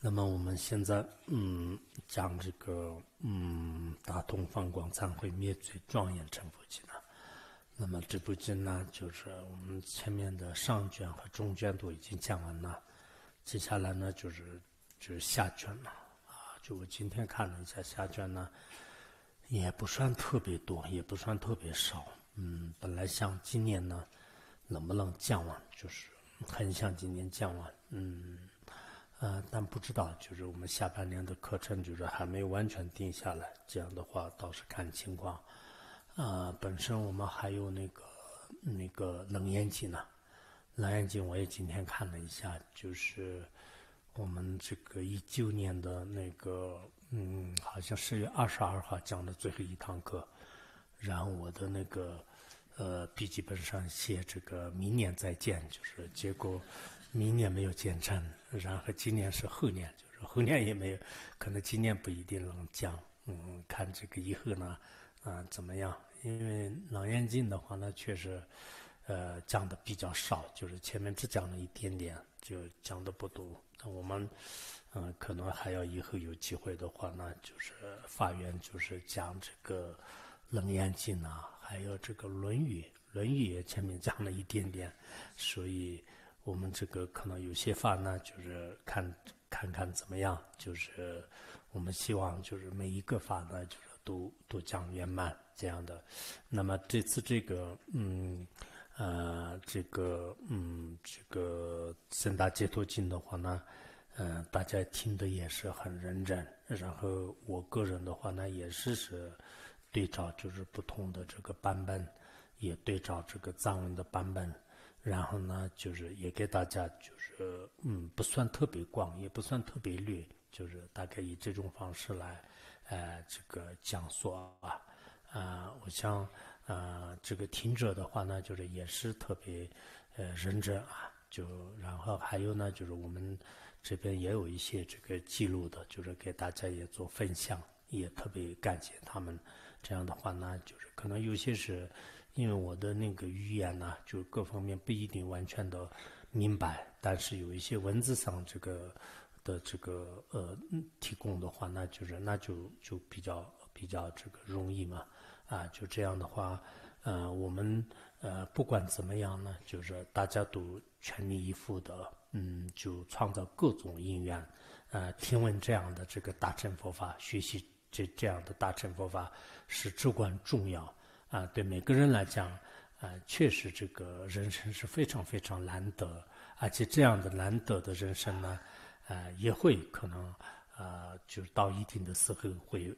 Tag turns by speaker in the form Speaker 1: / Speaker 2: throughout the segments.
Speaker 1: 那么我们现在嗯讲这个嗯大东方广场会灭罪庄严成佛集呢，那么这部集呢就是我们前面的上卷和中卷都已经讲完了，接下来呢就是就是下卷了啊！就我今天看了一下下卷呢，也不算特别多，也不算特别少。嗯，本来想今年呢能不能降完，就是很想今年降完，嗯。呃，但不知道，就是我们下半年的课程就是还没有完全定下来。这样的话，倒是看情况。呃，本身我们还有那个那个冷烟机呢，冷眼机我也今天看了一下，就是我们这个一九年的那个，嗯，好像十月二十二号讲的最后一堂课，然后我的那个呃笔记本上写这个明年再见，就是结果。明年没有减产，然后今年是后年，就是后年也没有，可能今年不一定能降，嗯，看这个以后呢，啊怎么样？因为《冷艳静》的话呢，确实，呃，降的比较少，就是前面只降了一点点，就降的不多。那我们，嗯，可能还要以后有机会的话呢，就是法院就是讲这个《冷艳静》啊，还有这个《论语》，《论语》前面讲了一点点，所以。我们这个可能有些法呢，就是看看看怎么样，就是我们希望就是每一个法呢，就是都都讲圆满这样的。那么这次这个嗯呃这个嗯这个《三大解脱经》的话呢，嗯大家听的也是很认真。然后我个人的话呢，也是是对照就是不同的这个版本，也对照这个藏文的版本。然后呢，就是也给大家，就是嗯，不算特别广，也不算特别绿，就是大概以这种方式来，呃，这个讲述啊，啊，我想，啊，这个听者的话呢，就是也是特别，呃，认真啊，就然后还有呢，就是我们这边也有一些这个记录的，就是给大家也做分享，也特别感谢他们。这样的话呢，就是可能有些是。因为我的那个语言呢，就各方面不一定完全的明白，但是有一些文字上这个的这个呃提供的话，那就是那就就比较比较这个容易嘛，啊就这样的话，呃我们呃不管怎么样呢，就是大家都全力以赴的，嗯，就创造各种因缘，呃听闻这样的这个大乘佛法，学习这这样的大乘佛法是至关重要。啊，对每个人来讲，呃，确实，这个人生是非常非常难得，而且这样的难得的人生呢，呃，也会可能，呃，就是到一定的时候会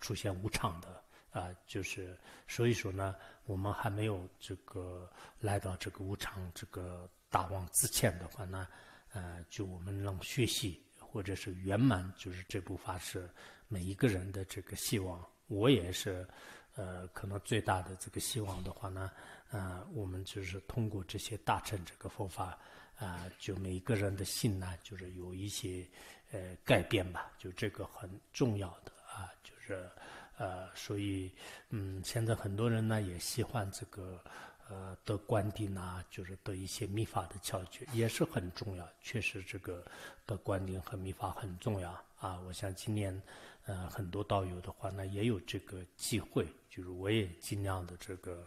Speaker 1: 出现无常的，啊，就是，所以说呢，我们还没有这个来到这个无常这个大王之前的话呢，呃，就我们能学习或者是圆满，就是这部法是每一个人的这个希望，我也是。呃，可能最大的这个希望的话呢，呃，我们就是通过这些大乘这个佛法，啊，就每一个人的性呢，就是有一些，呃，改变吧，就这个很重要的啊，就是，呃，所以，嗯，现在很多人呢也喜欢这个，呃，得观定呢，就是得一些密法的窍诀，也是很重要，确实这个，得观音和密法很重要啊。我想今年，呃，很多道友的话呢，也有这个机会。就是我也尽量的这个，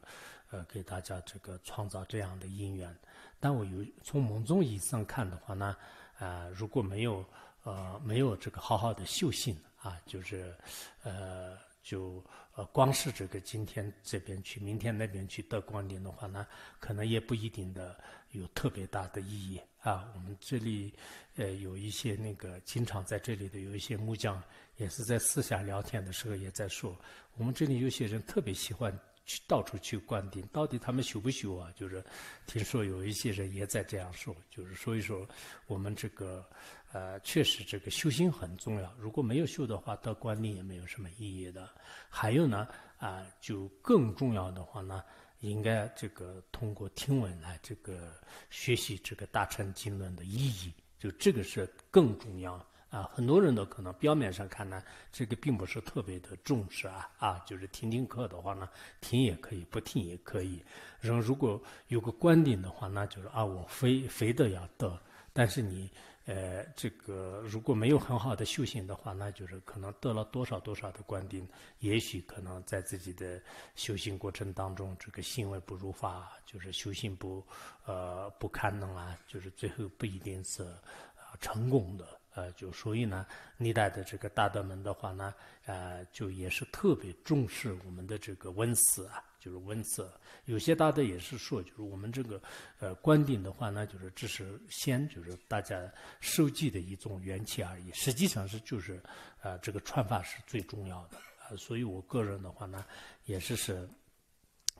Speaker 1: 呃，给大家这个创造这样的因缘。但我有从某种意义上看的话呢，啊，如果没有，呃，没有这个好好的修行啊，就是，呃，就，光是这个今天这边去，明天那边去得光临的话呢，可能也不一定的有特别大的意义啊。我们这里，呃，有一些那个经常在这里的有一些木匠。也是在私下聊天的时候，也在说，我们这里有些人特别喜欢去到处去观顶，到底他们修不修啊？就是听说有一些人也在这样说，就是所以说我们这个呃，确实这个修心很重要。如果没有修的话，到观顶也没有什么意义的。还有呢啊，就更重要的话呢，应该这个通过听闻来这个学习这个大乘经论的意义，就这个是更重要。啊，很多人都可能表面上看呢，这个并不是特别的重视啊啊，就是听听课的话呢，听也可以，不听也可以。然后如果有个观点的话，那就是啊，我非非得要得。但是你呃，这个如果没有很好的修行的话，那就是可能得了多少多少的观点，也许可能在自己的修行过程当中，这个行为不如法，就是修行不呃不堪能啊，就是最后不一定是成功的。呃，就所以呢，历代的这个大德们的话呢，呃，就也是特别重视我们的这个温色啊，就是温色。有些大德也是说，就是我们这个呃观点的话呢，就是只是先就是大家收集的一种元气而已，实际上是就是呃这个穿法是最重要的啊。所以我个人的话呢，也是是。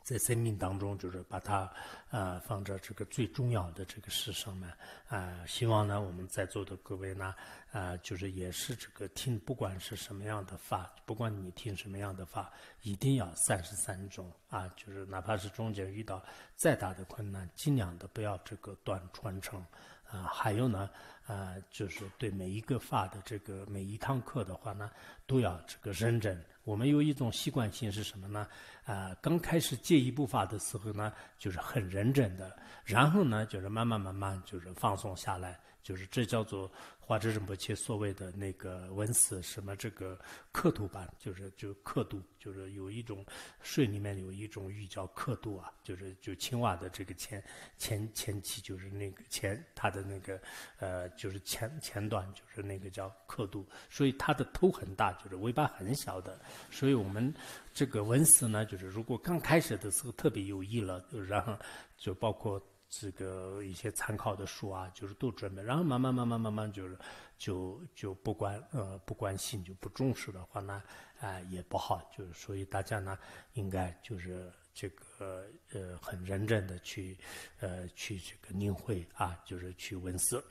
Speaker 1: 在生命当中，就是把它，呃，放在这个最重要的这个事上面，啊，希望呢，我们在座的各位呢，啊，就是也是这个听，不管是什么样的法，不管你听什么样的法，一定要三十三种啊，就是哪怕是中间遇到再大的困难，尽量的不要这个断传承，啊，还有呢，啊，就是对每一个法的这个每一堂课的话呢，都要这个认真。我们有一种习惯性是什么呢？啊，刚开始借一步法的时候呢，就是很认真的，然后呢，就是慢慢慢慢就是放松下来。就是这叫做画这仁螃切所谓的那个文子什么这个刻度吧，就是就刻度，就是有一种水里面有一种玉叫刻度啊，就是就青蛙的这个前前前期就是那个前它的那个呃就是前前段就是那个叫刻度，所以它的头很大，就是尾巴很小的，所以我们这个文子呢，就是如果刚开始的时候特别有意了，然后就包括。这个一些参考的书啊，就是都准备，然后慢慢慢慢慢慢就是就就不管呃不关心就不重视的话呢，啊也不好，就是所以大家呢应该就是这个呃很认真的去呃去这个领会啊，就是去文思。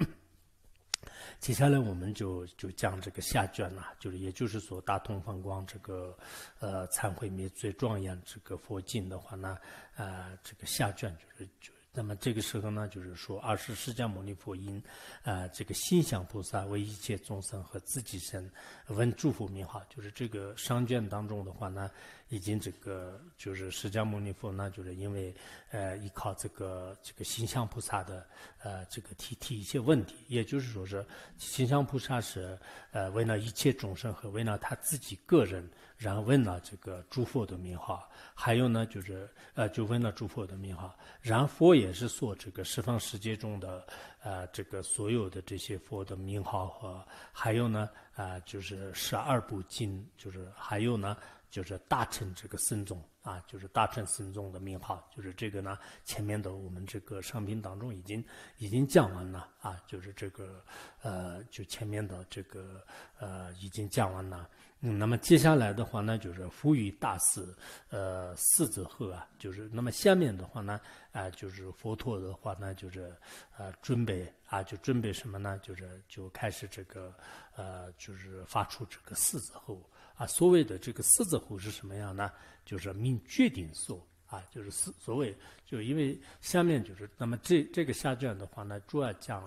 Speaker 1: 接下来我们就就讲这个下卷呢，就是也就是说大通方光这个呃忏悔灭罪庄严这个佛经的话呢，啊这个下卷就是就。那么这个时候呢，就是说，二是释迦牟尼佛因，啊，这个心想菩萨为一切众生和自己身，闻祝福名号，就是这个商卷当中的话呢。已经这个就是释迦牟尼佛，呢，就是因为，呃，依靠这个这个形象菩萨的，呃，这个提提一些问题，也就是说是形象菩萨是，呃，为了一切众生和为了他自己个人，然后问了这个诸佛的名号，还有呢就是，呃，就问了诸佛的名号，然后佛也是说这个十方世界中的，呃，这个所有的这些佛的名号和，还有呢，啊，就是十二部经，就是还有呢。就是大乘这个僧众啊，就是大乘僧众的名号，就是这个呢，前面的我们这个商品当中已经已经讲完了啊，就是这个呃，就前面的这个呃已经讲完了。嗯，那么接下来的话呢，就是呼吁大士呃四子后啊，就是那么下面的话呢啊，就是佛陀的话呢，就是呃，准备啊就准备什么呢？就是就开始这个呃，就是发出这个四子后。啊，所谓的这个四字虎是什么样呢？就是命决定所啊，就是四所谓，就因为下面就是那么这这个下卷的话呢，主要讲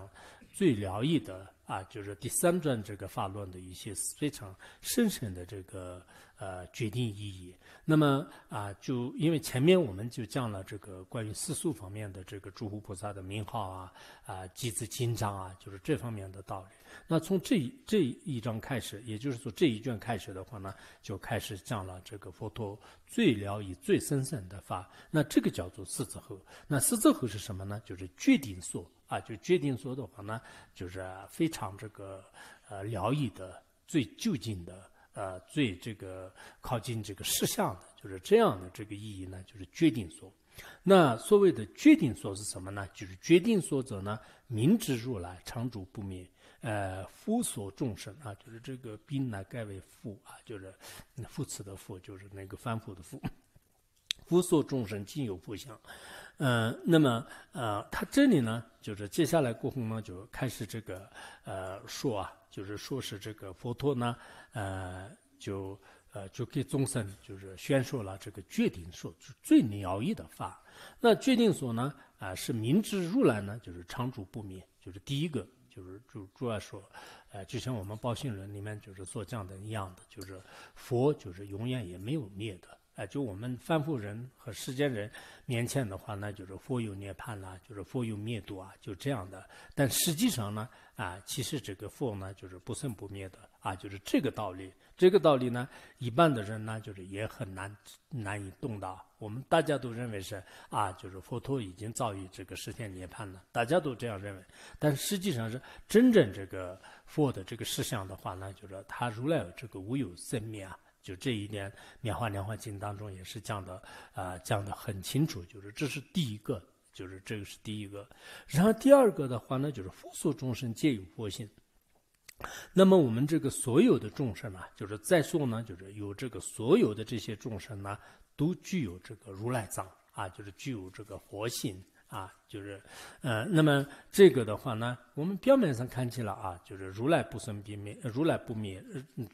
Speaker 1: 最疗愈的。啊，就是第三段这个法论的一些非常深层的这个呃决定意义。那么啊，就因为前面我们就讲了这个关于四素方面的这个诸佛菩萨的名号啊啊，集资金章啊，就是这方面的道理。那从这这一章开始，也就是说这一卷开始的话呢，就开始讲了这个佛陀最了以最深层的法。那这个叫做四字后。那四字后是什么呢？就是决定说。啊，就决定说的话呢，就是非常这个呃，了愈的最就近的呃，最这个靠近这个事项的，就是这样的这个意义呢，就是决定说。那所谓的决定说是什么呢？就是决定说者呢，明知如来常住不灭，呃，夫所众生啊，就是这个宾呢，改为父啊，就是副词的复，就是那个反复的复，夫所众生尽有不相。嗯，那么呃，他这里呢，就是接下来过后呢，就开始这个呃说啊，就是说是这个佛陀呢，呃，就呃就给众生就是宣说了这个决定说最了义的法。那决定说呢，啊，是明知如来呢，就是常住不灭，就是第一个就是主主要说，呃，就像我们报信人里面就是做这样的一样的，就是佛就是永远也没有灭的。啊，就我们凡夫人和世间人面前的话，那就是佛有涅槃啦，就是佛有灭度啊，就这样的。但实际上呢，啊，其实这个佛呢，就是不生不灭的啊，就是这个道理。这个道理呢，一般的人呢，就是也很难难以懂到。我们大家都认为是啊，就是佛陀已经遭遇这个十天涅槃了，大家都这样认为。但实际上是真正这个佛的这个实相的话呢，就是他如来这个无有生灭啊。就这一点，《缅花莲华经》当中也是讲的，啊，讲的很清楚，就是这是第一个，就是这个是第一个。然后第二个的话呢，就是佛说众生皆有佛性。那么我们这个所有的众生呢，就是在座呢，就是有这个所有的这些众生呢，都具有这个如来藏啊，就是具有这个佛性。啊，就是，呃，那么这个的话呢，我们表面上看起来啊，就是如来不生不灭，如来不灭，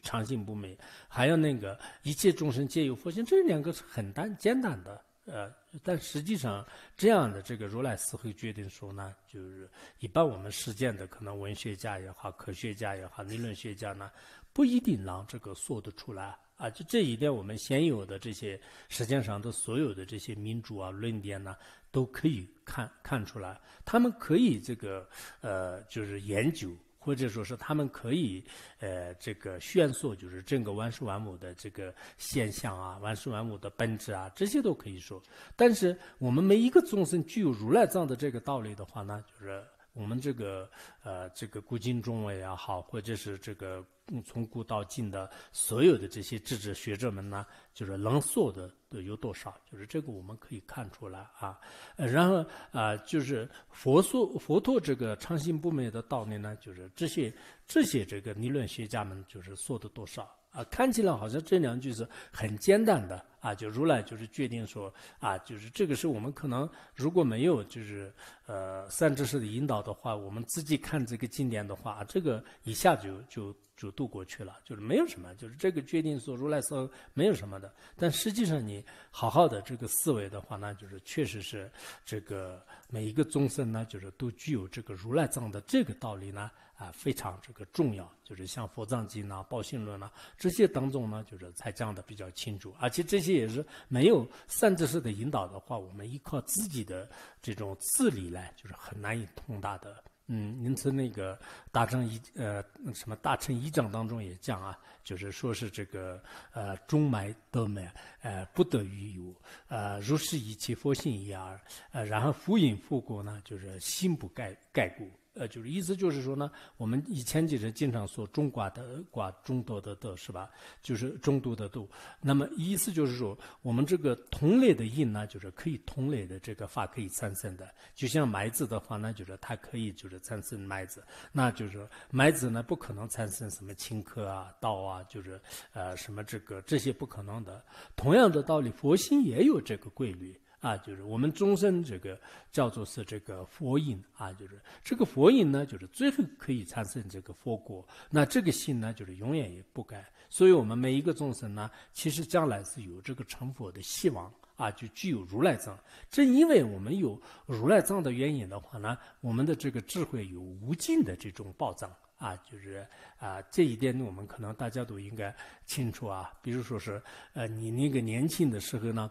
Speaker 1: 常性不灭，还有那个一切众生皆有佛性，这两个是很单简单的，呃，但实际上这样的这个如来四会决定说呢，就是一般我们实践的可能文学家也好，科学家也好，理论学家呢不一定能这个说得出来。啊，就这一点，我们现有的这些实践上的所有的这些民主啊、论点呐，都可以看看出来。他们可以这个，呃，就是研究，或者说是他们可以，呃，这个宣说，就是整个万事万物的这个现象啊、万事万物的本质啊，这些都可以说。但是我们每一个众生具有如来藏的这个道理的话呢，就是。我们这个呃，这个古今中外也好，或者是这个从古到今的所有的这些智者学者们呢，就是能说的都有多少？就是这个我们可以看出来啊。然后啊，就是佛说佛陀这个“常心不灭”的道理呢，就是这些这些这个理论学家们就是说的多少？啊，看起来好像这两句是很简单的啊，就如来就是决定说啊，就是这个是我们可能如果没有就是呃三知识的引导的话，我们自己看这个经典的话，这个一下就就就渡过去了，就是没有什么，就是这个决定说如来僧没有什么的。但实际上你好好的这个思维的话呢，就是确实是这个每一个众生呢，就是都具有这个如来藏的这个道理呢。啊，非常这个重要，就是像《佛藏经》呐、《报信论》呐这些当中呢，就是才讲的比较清楚。而且这些也是没有善知识的引导的话，我们依靠自己的这种自理来，就是很难以通达的。嗯，因此那个大乘一呃什么大乘一章当中也讲啊，就是说是这个呃中埋德埋呃不得于有呃如是一切佛性一尔呃然后复引复故呢，就是心不盖盖故。呃，就是意思就是说呢，我们以前几人经常说中寡的寡中德的德是吧？就是中度的度。那么意思就是说，我们这个同类的因呢，就是可以同类的这个法可以产生的。就像麦子的话呢，就是它可以就是产生麦子，那就是麦子呢不可能产生什么青稞啊、稻啊，就是呃什么这个这些不可能的。同样的道理，佛心也有这个规律。啊，就是我们终身这个叫做是这个佛印啊，就是这个佛印呢，就是最后可以产生这个佛果。那这个心呢，就是永远也不改。所以，我们每一个众生呢，其实将来是有这个成佛的希望啊，就具有如来藏。正因为我们有如来藏的原因的话呢，我们的这个智慧有无尽的这种宝藏啊，就是啊，这一点我们可能大家都应该清楚啊。比如说是呃，你那个年轻的时候呢。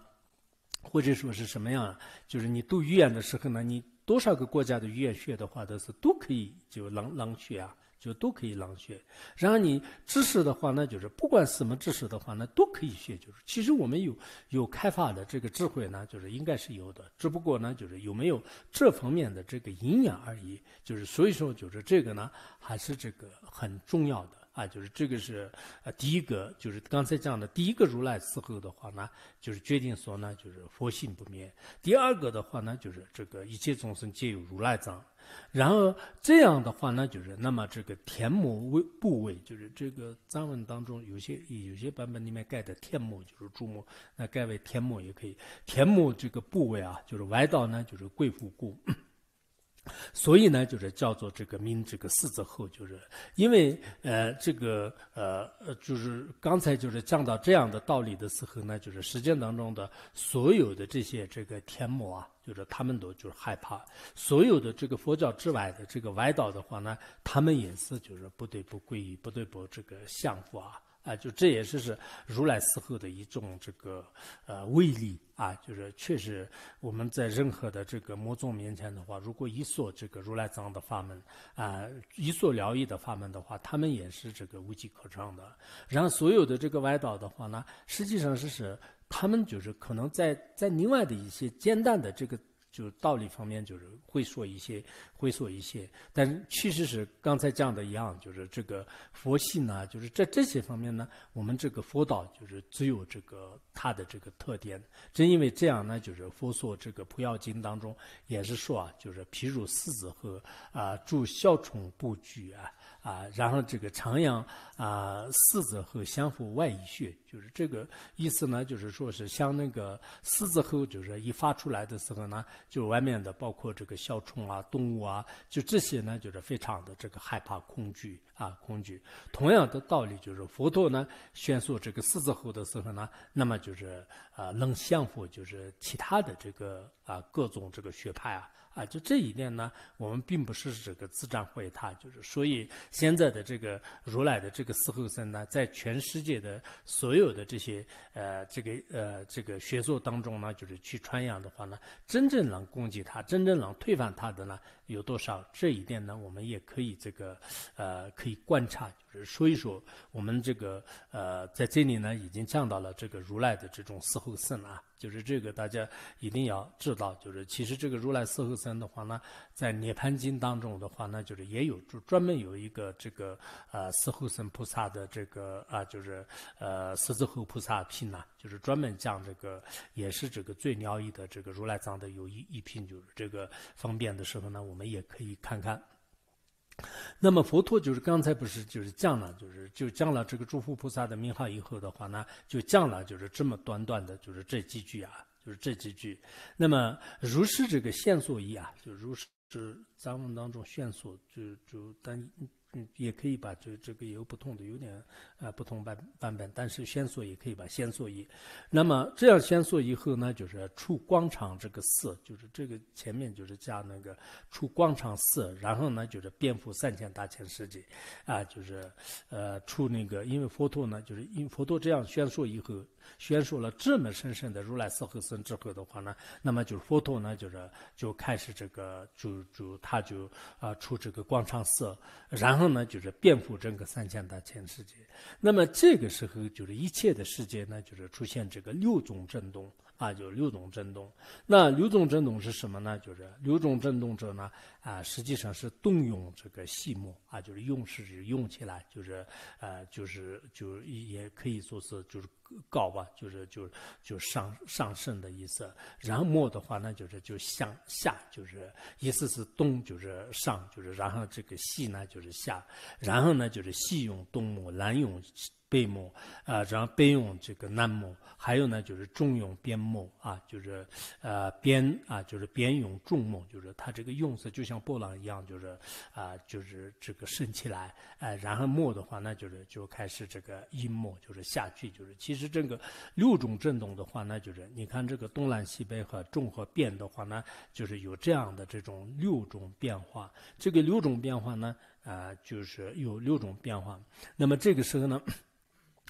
Speaker 1: 或者说是什么样啊？就是你读语言的时候呢，你多少个国家的语言学的话，都是都可以就朗朗学啊，就都可以朗学。然后你知识的话呢，就是不管什么知识的话呢，都可以学。就是其实我们有有开发的这个智慧呢，就是应该是有的，只不过呢，就是有没有这方面的这个营养而已。就是所以说，就是这个呢，还是这个很重要的。啊，就是这个是呃，第一个就是刚才讲的，第一个如来死后的话呢，就是决定说呢，就是佛性不灭。第二个的话呢，就是这个一切众生皆有如来藏。然后这样的话呢，就是那么这个天目位部位，就是这个藏文当中有些有些版本里面盖的天目就是注目，那盖为天目也可以。天目这个部位啊，就是外道呢就是贵妇故。所以呢，就是叫做这个“明”这个四字后，就是因为，呃，这个，呃，就是刚才就是讲到这样的道理的时候呢，就是实践当中的所有的这些这个天魔啊，就是他们都就是害怕，所有的这个佛教之外的这个外道的话呢，他们也是就是不得不皈依，不得不这个降伏啊。啊，就这也是是如来死后的一种这个呃威力啊，就是确实我们在任何的这个魔宗面前的话，如果一说这个如来藏的法门啊，一说疗愈的法门的话，他们也是这个无计可乘的。然后所有的这个歪道的话呢，实际上是是他们就是可能在在另外的一些简单的这个。就道理方面，就是会说一些，会说一些，但是确实是刚才讲的一样，就是这个佛系呢，就是在这些方面呢，我们这个佛道就是只有这个它的这个特点。正因为这样呢，就是佛说这个《普药经》当中也是说啊，就是譬如狮子和啊助孝宠不举啊。啊，然后这个长阳啊狮子和相互外一穴，就是这个意思呢。就是说是像那个狮子吼，就是一发出来的时候呢，就外面的包括这个小虫啊、动物啊，就这些呢，就是非常的这个害怕、恐惧啊，恐惧。同样的道理，就是佛陀呢宣说这个狮子吼的时候呢，那么就是啊能相互就是其他的这个啊各种这个学派啊。啊，就这一点呢，我们并不是这个自证慧他，就是所以现在的这个如来的这个四后生呢，在全世界的所有的这些呃这个呃这个学说当中呢，就是去传扬的话呢，真正能攻击他、真正能推翻他的呢有多少？这一点呢，我们也可以这个呃可以观察，就是说一说我们这个呃在这里呢已经降到了这个如来的这种四后生啊。就是这个，大家一定要知道。就是其实这个如来四后身的话呢，在《涅盘经》当中的话呢，就是也有就专门有一个这个呃四后僧菩萨的这个啊，就是呃狮子后菩萨品呐，就是专门讲这个，也是这个最鸟义的这个如来藏的有一一品，就是这个方便的时候呢，我们也可以看看。那么佛陀就是刚才不是就是讲了，就是就讲了这个诸佛菩萨的名号以后的话呢，就讲了就是这么短短的，就是这几句啊，就是这几句。那么如是这个线索一啊，就如是是咱们当中线索就就单。也可以把这这个有不同的，有点啊不同版版本，但是宣说也可以把宣说一，那么这样宣说以后呢，就是出广场这个色，就是这个前面就是加那个出广场色，然后呢就是蝙蝠三千大千世界啊，就是呃出那个，因为佛陀呢就是因佛陀这样宣说以后。宣说了这么神圣的如来四吼声之后的话呢，那么就是佛陀呢，就是就开始这个就就他就啊出这个光场寺，然后呢就是遍布整个三千大千世界。那么这个时候就是一切的世界呢，就是出现这个六种震动。啊，就六种振动。那六种振动是什么呢？就是六种振动者呢，啊，实际上是动用这个细末啊，就是用是用起来，就是，呃，就是就也可以说是就是高吧，就是就是就上上升的意思。然后末的话呢，就是就向下，就是意思是动就是上就是，然后这个细呢就是下，然后呢就是细用动末，难用。贝木，啊，然后备用这个南木，还有呢就是重用边木啊，就是呃边啊就是边用重木，就是它这个用色就像波浪一样，就是啊就是这个升起来，哎，然后木的话那就是就开始这个阴木，就是下去，就是其实这个六种震动的话，那就是你看这个东南西北和重和变的话呢，就是有这样的这种六种变化。这个六种变化呢，啊就是有六种变化，那么这个时候呢。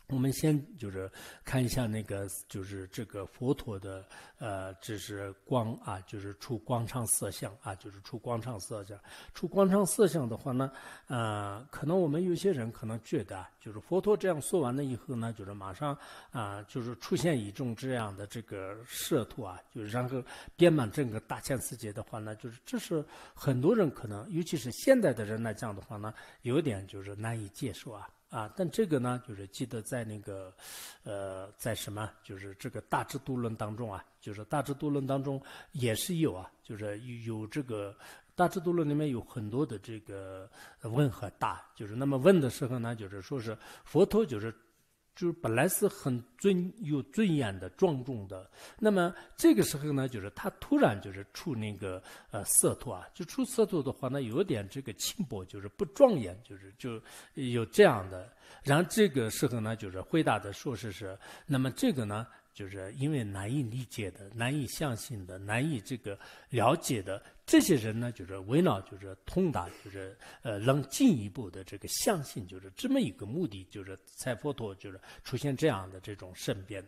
Speaker 1: 我们先就是看一下那个，就是这个佛陀的，呃，就是光啊，就是出光畅色相啊，就是出光畅色相。出光畅色相的话呢，呃，可能我们有些人可能觉得。就是佛陀这样说完了以后呢，就是马上啊，就是出现一种这样的这个色图啊，就然后编满整个大千世界的话呢，就是这是很多人可能，尤其是现代的人来讲的话呢，有点就是难以接受啊啊。但这个呢，就是记得在那个，呃，在什么，就是这个《大智度论》当中啊，就是《大智度论》当中也是有啊，就是有这个。《大智度论》里面有很多的这个问和答，就是那么问的时候呢，就是说是佛陀就是，就是本来是很尊、有尊严的、庄重的，那么这个时候呢，就是他突然就是出那个呃色土啊，就出色土的话呢，有点这个轻薄，就是不庄严，就是就有这样的。然后这个时候呢，就是回答的说是是，那么这个呢。就是因为难以理解的、难以相信的、难以这个了解的这些人呢，就是为了就是通达，就是呃，能进一步的这个相信，就是这么一个目的，就是才佛陀就是出现这样的这种身边。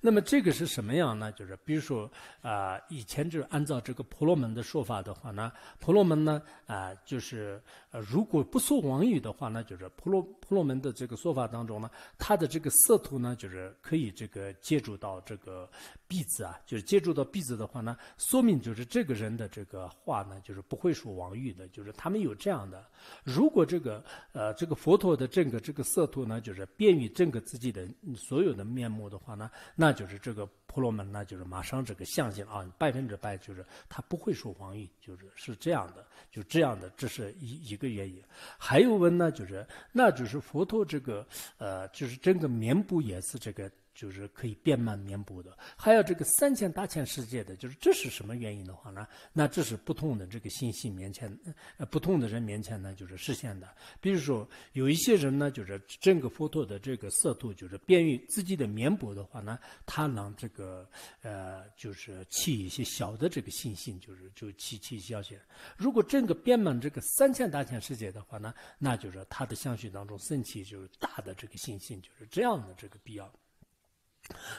Speaker 1: 那么这个是什么样呢？就是比如说啊，以前就按照这个婆罗门的说法的话呢，婆罗门呢啊，就是呃，如果不说王语的话呢，就是婆罗婆罗门的这个说法当中呢，他的这个色图呢，就是可以这个接触到这个婢子啊，就是接触到婢子的话呢，说明就是这个人的这个话呢，就是不会说王语的，就是他们有这样的。如果这个呃，这个佛陀的这个这个色图呢，就是便于整个自己的所有的面目的话呢。那就是这个婆罗门，那就是马上这个相信啊，百分之百就是他不会说谎语，就是是这样的，就这样的，这是一一个原因。还有问呢，就是那就是佛陀这个呃，就是整个面部也是这个。就是可以变满绵薄的，还有这个三千大千世界的就是这是什么原因的话呢？那这是不同的这个信息面前，呃，不同的人面前呢就是实现的。比如说有一些人呢，就是整个佛陀的这个色度就是便于自己的绵薄的话呢，他能这个呃就是起一些小的这个心性，就是就起起一些。如果整个变满这个三千大千世界的话呢，那就是他的相续当中升起就是大的这个信心就是这样的这个必要。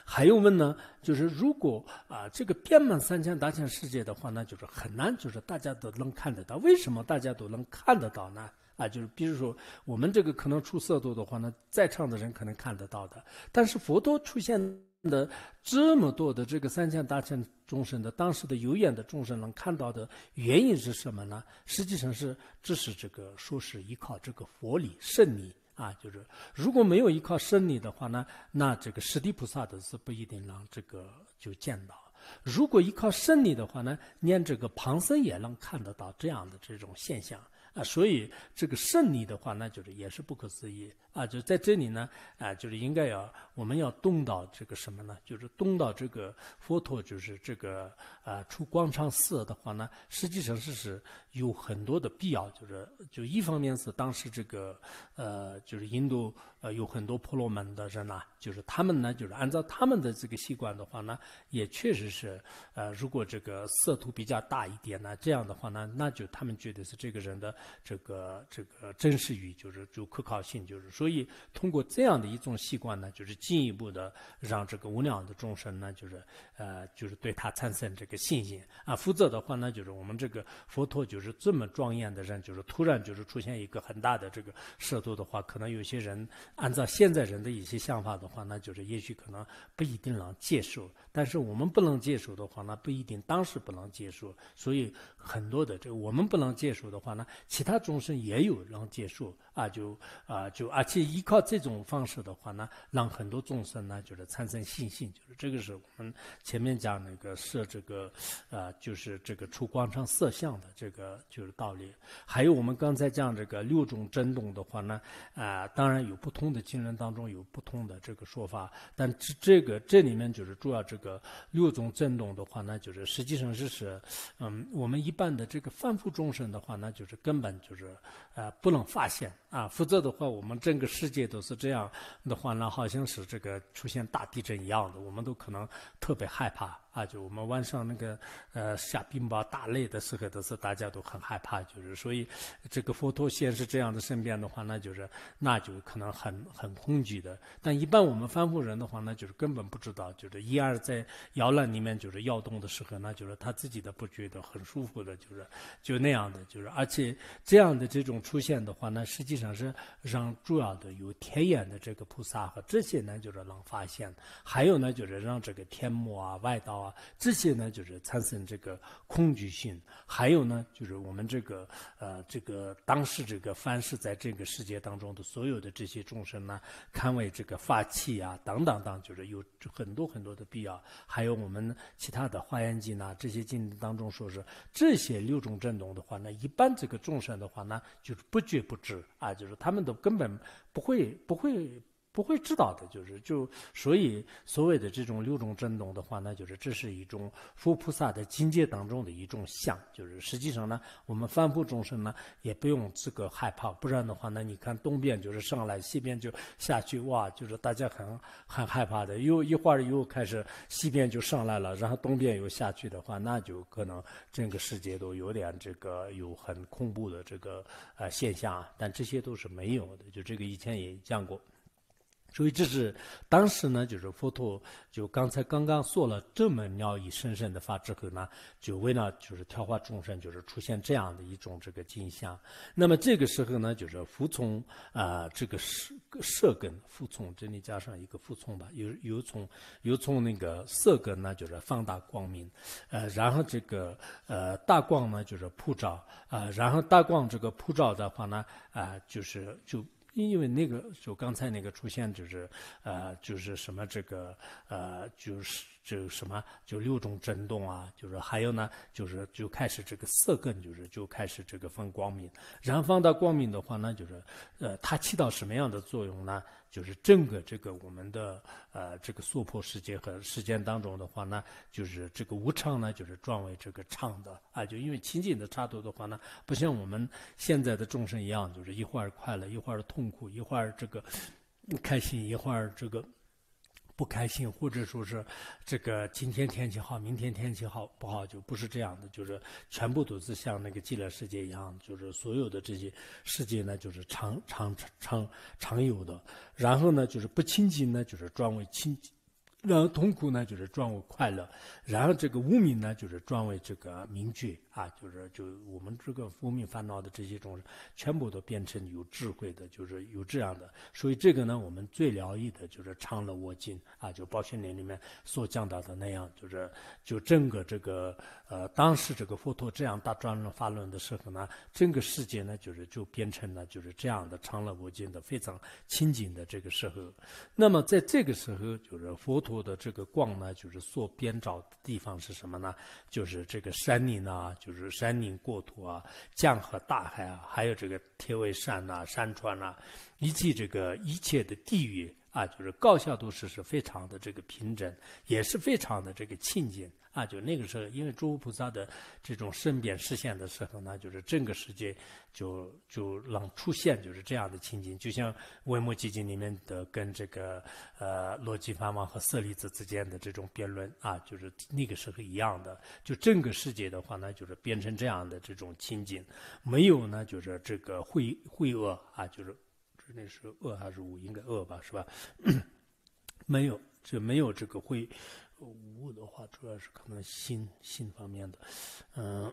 Speaker 1: 还用问呢？就是如果啊，这个遍满三千大千世界的话那就是很难，就是大家都能看得到。为什么大家都能看得到呢？啊，就是比如说我们这个可能出色度的话呢，在场的人可能看得到的。但是佛陀出现的这么多的这个三千大千众生的，当时的有眼的众生能看到的原因是什么呢？实际上是只是这个说是依靠这个佛理圣理。啊，就是如果没有依靠圣力的话呢，那这个释地菩萨的是不一定能这个就见到；如果依靠圣力的话呢，连这个旁僧也能看得到这样的这种现象啊。所以这个圣力的话，那就是也是不可思议。啊，就在这里呢，啊，就是应该要，我们要动到这个什么呢？就是动到这个佛陀，就是这个啊，出光场寺的话呢，实际上是是有很多的必要，就是就一方面是当时这个呃，就是印度呃有很多婆罗门的人啊，就是他们呢，就是按照他们的这个习惯的话呢，也确实是，呃，如果这个色图比较大一点呢，这样的话呢，那就他们觉得是这个人的这个这个真实语，就是就可靠性，就是说。可以，通过这样的一种习惯呢，就是进一步的让这个无量的众生呢，就是呃，就是对他产生这个信心啊。否则的话呢，就是我们这个佛陀就是这么庄严的人，就是突然就是出现一个很大的这个示度的话，可能有些人按照现在人的一些想法的话，那就是也许可能不一定能接受。但是我们不能接受的话，那不一定当时不能接受。所以很多的这个我们不能接受的话呢，其他众生也有能接受。啊，就啊就，而且依靠这种方式的话呢，让很多众生呢，就是产生信心，就是这个是我们前面讲那个设这个，啊，就是这个出光场色相的这个就是道理。还有我们刚才讲这个六种震动的话呢，啊，当然有不同的经论当中有不同的这个说法，但这这个这里面就是主要这个六种震动的话呢，就是实际上是指，嗯，我们一般的这个凡夫众生的话，呢，就是根本就是呃不能发现。啊，否则的话，我们整个世界都是这样的话呢，好像是这个出现大地震一样的，我们都可能特别害怕。啊，就我们晚上那个，呃，下冰雹、打雷的时候，都是大家都很害怕，就是所以，这个佛陀先是这样的身边的话，那就是那就可能很很恐惧的。但一般我们凡夫人的话，那就是根本不知道，就是一二在摇篮里面就是摇动的时候，那就是他自己的不觉得很舒服的，就是就那样的，就是而且这样的这种出现的话，那实际上是让主要的有天眼的这个菩萨和这些呢，就是能发现，还有呢，就是让这个天魔啊外道。啊，这些呢，就是产生这个恐惧性。还有呢，就是我们这个呃，这个当时这个凡是在这个世界当中的所有的这些众生呢，堪为这个发气啊，等等等，就是有很多很多的必要。还有我们其他的化验经呐，这些经当中说是这些六种震动的话，那一般这个众生的话呢，就是不觉不知啊，就是他们都根本不会不会。不会知道的，就是就所以所谓的这种六种震动的话，那就是这是一种佛菩萨的境界当中的一种相，就是实际上呢，我们凡夫众生呢也不用这个害怕，不然的话呢，你看东边就是上来，西边就下去，哇，就是大家很很害怕的，又一会儿又开始西边就上来了，然后东边又下去的话，那就可能整个世界都有点这个有很恐怖的这个呃现象，啊，但这些都是没有的，就这个以前也讲过。所以这是当时呢，就是佛陀就刚才刚刚说了这么妙一声声的法之后呢，就为了就是调化众生，就是出现这样的一种这个景象。那么这个时候呢，就是服从啊，这个色色根服从，这里加上一个服从吧，由由从由从那个色根呢，就是放大光明，呃，然后这个呃大光呢就是普照，啊，然后大光这个普照的话呢，啊，就是就。因为那个就刚才那个出现就是，呃，就是什么这个，呃，就是就什么就六种震动啊，就是还有呢，就是就开始这个色根就是就开始这个分光明，然后放到光明的话呢，就是，呃，它起到什么样的作用呢？就是整个这个我们的呃这个娑婆世界和时间当中的话呢，就是这个无常呢，就是转为这个常的啊，就因为清净的差多的话呢，不像我们现在的众生一样，就是一会儿快乐，一会儿痛苦，一会儿这个开心，一会儿这个。不开心，或者说是这个今天天气好，明天天气好不好，就不是这样的，就是全部都是像那个极乐世界一样就是所有的这些世界呢，就是常常常常有的。然后呢，就是不亲近呢，就是专为亲然后痛苦呢，就是转为快乐；然后这个无名呢，就是转为这个明觉啊，就是就我们这个无名烦恼的这些种，全部都变成有智慧的，就是有这样的。所以这个呢，我们最了义的就是《长乐我经》啊，就《宝训林》里面所讲到的那样，就是就整个这个呃，当时这个佛陀这样大转轮发轮的时候呢，整个世界呢，就是就变成了就是这样的长乐我经的非常清净的这个时候。那么在这个时候，就是佛陀。做的这个逛呢，就是所编造的地方是什么呢？就是这个山林啊，就是山林过土啊，江河大海啊，还有这个天为山呐、山川呐，以及这个一切的地域。啊，就是高效度时是非常的这个平整，也是非常的这个清净啊。就那个时候，因为诸佛菩萨的这种身边视线的时候呢，就是整个世界就就让出现就是这样的情景，就像《维摩基金里面的跟这个呃罗辑罗王和舍利子之间的这种辩论啊，就是那个时候一样的。就整个世界的话呢，就是变成这样的这种情景，没有呢，就是这个会会恶啊，就是。那是恶还是无？应该恶吧，是吧？没有，就没有这个会无的话，主要是可能心心方面的，嗯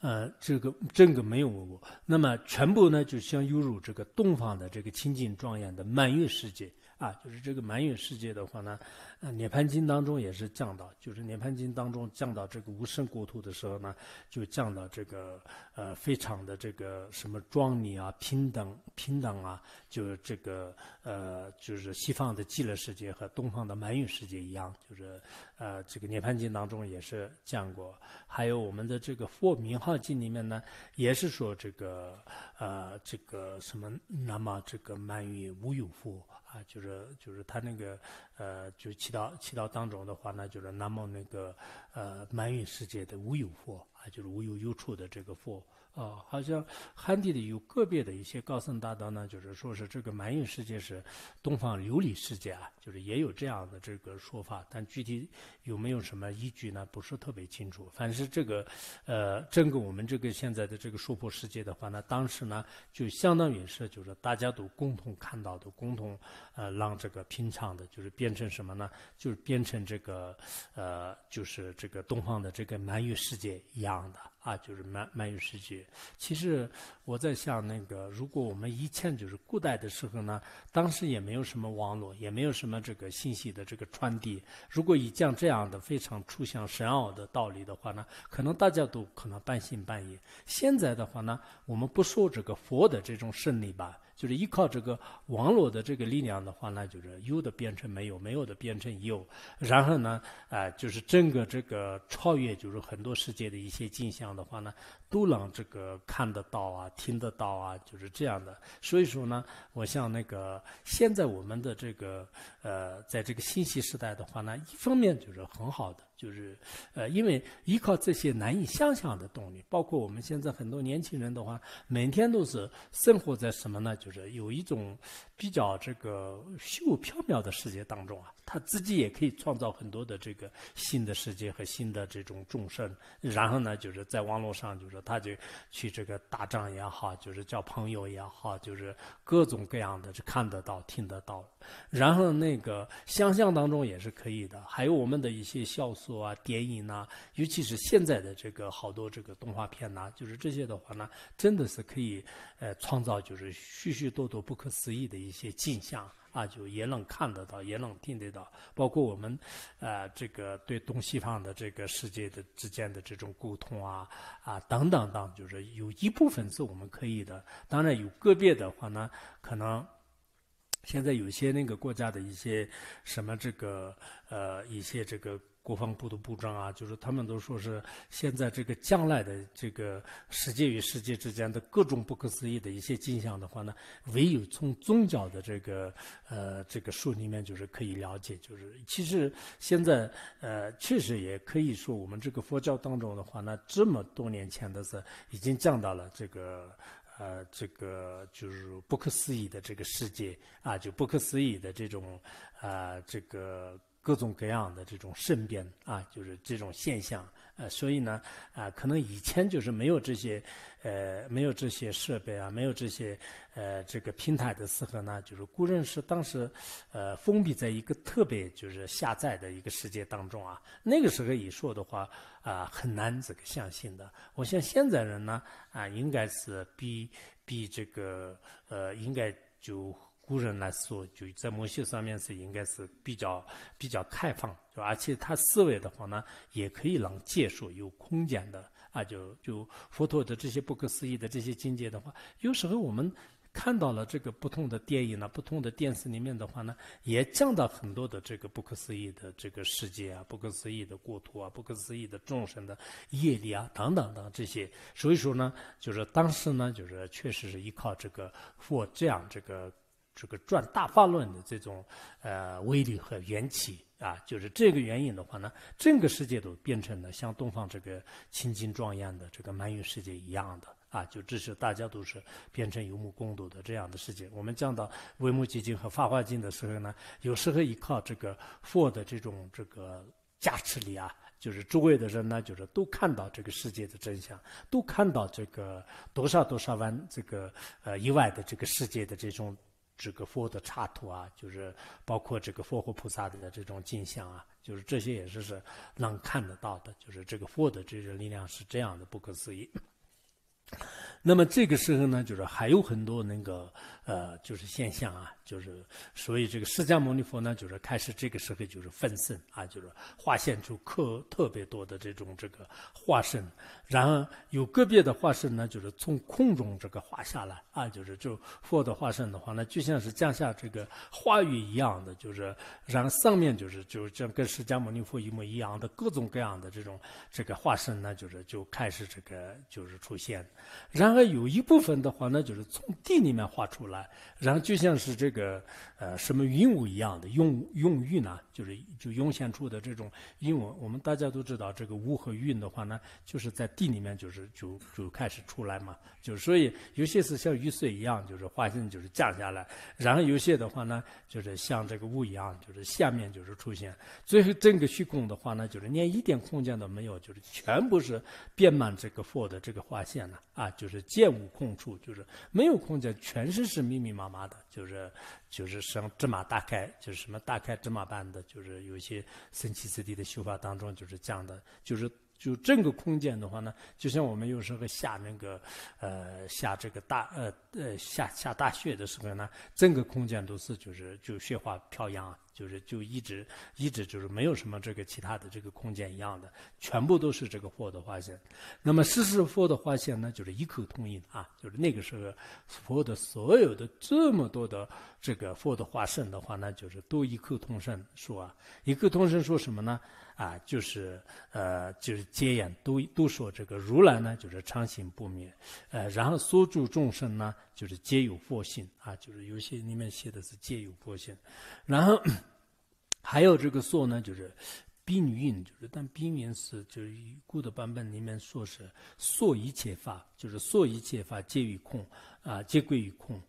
Speaker 1: 嗯，这个这个没有无那么全部呢，就像犹如这个东方的这个清净庄严的满月世界。啊，就是这个满语世界的话呢，呃，《涅槃经》当中也是降到，就是《涅槃经》当中降到这个无声国土的时候呢，就降到这个呃，非常的这个什么庄严啊、平等平等啊，就是这个呃，就是西方的极乐世界和东方的满语世界一样，就是呃，这个《涅槃经》当中也是讲过，还有我们的这个《佛名号经》里面呢，也是说这个呃，这个什么那么这个满语无有佛。啊，就是就是他那个，呃，就祈祷祈祷当中的话呢，就是那么那个，呃，满语世界的无有佛啊，就是无有有处的这个佛。哦，好像汉地的有个别的一些高僧大德呢，就是说是这个满月世界是东方琉璃世界啊，就是也有这样的这个说法，但具体有没有什么依据呢？不是特别清楚。凡是这个，呃，整个我们这个现在的这个娑婆世界的话，呢，当时呢就相当于是就是大家都共同看到的，共同呃让这个平常的，就是变成什么呢？就是变成这个呃，就是这个东方的这个满月世界一样的。啊，就是慢慢语世界。其实我在想，那个如果我们以前就是古代的时候呢，当时也没有什么网络，也没有什么这个信息的这个传递。如果讲这样的非常抽象深奥的道理的话呢，可能大家都可能半信半疑。现在的话呢，我们不说这个佛的这种胜利吧。就是依靠这个网络的这个力量的话呢，就是有的变成没有，没有的变成有，然后呢，啊，就是整个这个超越，就是很多世界的一些镜像的话呢。都能这个看得到啊，听得到啊，就是这样的。所以说呢，我像那个现在我们的这个呃，在这个信息时代的话呢，一方面就是很好的，就是呃，因为依靠这些难以想象的动力，包括我们现在很多年轻人的话，每天都是生活在什么呢？就是有一种比较这个虚无缥缈的世界当中啊，他自己也可以创造很多的这个新的世界和新的这种众生，然后呢，就是在网络上就是。他就去这个打仗也好，就是交朋友也好，就是各种各样的，是看得到、听得到。然后那个想象当中也是可以的，还有我们的一些小说啊、电影呐，尤其是现在的这个好多这个动画片呐，就是这些的话呢，真的是可以呃创造，就是许许多多不可思议的一些景象。啊，就也能看得到，也能听得到，包括我们，呃，这个对东西方的这个世界的之间的这种沟通啊，啊等等等，就是有一部分是我们可以的，当然有个别的话呢，可能现在有些那个国家的一些什么这个呃一些这个。国防部的部长啊，就是他们都说是现在这个将来的这个世界与世界之间的各种不可思议的一些景象的话呢，唯有从宗教的这个呃这个书里面就是可以了解，就是其实现在呃确实也可以说我们这个佛教当中的话，呢，这么多年前的是已经降到了这个呃这个就是不可思议的这个世界啊，就不可思议的这种啊这个。各种各样的这种身边啊，就是这种现象，呃，所以呢，啊，可能以前就是没有这些，呃，没有这些设备啊，没有这些，呃，这个平台的时候呢，就是古认是当时，呃，封闭在一个特别就是下载的一个世界当中啊，那个时候一说的话啊，很难这个相信的。我想现在人呢，啊，应该是比比这个，呃，应该就。古人来说，就在某些上面是应该是比较比较开放，就而且他思维的话呢，也可以让接受有空间的啊，就就佛陀的这些不可思议的这些境界的话，有时候我们看到了这个不同的电影呢，不同的电视里面的话呢，也讲到很多的这个不可思议的这个世界啊、不可思议的国土啊、不可思议的众生的业力啊等等等这些，所以说呢，就是当时呢，就是确实是依靠这个佛这样这个。这个转大发论的这种呃威力和缘起啊，就是这个原因的话呢，整个世界都变成了像东方这个青金庄严的这个满月世界一样的啊，就只是大家都是变成有目共睹的这样的世界。我们讲到唯物基金和法华经的时候呢，有时候依靠这个佛的这种这个加持力啊，就是诸位的人呢，就是都看到这个世界的真相，都看到这个多少多少万这个呃以外的这个世界的这种。这个佛的插图啊，就是包括这个佛和菩萨的这种镜像啊，就是这些也是是能看得到的，就是这个佛的这种力量是这样的不可思议。那么这个时候呢，就是还有很多那个。呃，就是现象啊，就是所以这个释迦牟尼佛呢，就是开始这个时候就是分身啊，就是化现出特特别多的这种这个化身，然后有个别的化身呢，就是从空中这个化下来啊，就是就佛的化身的话呢，就像是降下这个花雨一样的，就是然后上面就是就是这跟释迦牟尼佛一模一样的各种各样的这种这个化身呢，就是就开始这个就是出现，然后有一部分的话呢，就是从地里面化出来。然后就像是这个呃什么云雾一样的云云玉呢，就是就涌现出的这种云雾。我们大家都知道，这个雾和云的话呢，就是在地里面就是就就开始出来嘛。就所以有些是像雨水一样，就是化线就是降下来；然后有些的话呢，就是像这个雾一样，就是下面就是出现。最后整个虚空的话呢，就是连一点空间都没有，就是全部是变满这个佛的这个画线了啊，就是见无空处，就是没有空间，全是是。密密麻麻的，就是就是像芝麻大开，就是什么大开芝麻般的就是有些神奇之地的修法当中，就是这样的，就是。就整个空间的话呢，就像我们有时候下那个，呃，下这个大呃呃下下大雪的时候呢，整个空间都是就是就雪花飘扬，就是就一直一直就是没有什么这个其他的这个空间一样的，全部都是这个佛的化身。那么四世佛的化身呢，就是异口同音啊，就是那个时候佛的所有的这么多的这个佛的化身的话呢，就是都异口同声说，啊，异口同声说什么呢？啊，就是呃，就是皆言都都说这个如来呢，就是常行不灭，呃，然后所住众生呢，就是皆有佛性啊，就是有些里面写的是皆有佛性，然后还有这个说呢，就是并运，就是但并运是就是古的版本里面说是所一切法，就是所一切法皆于空啊，皆归于空。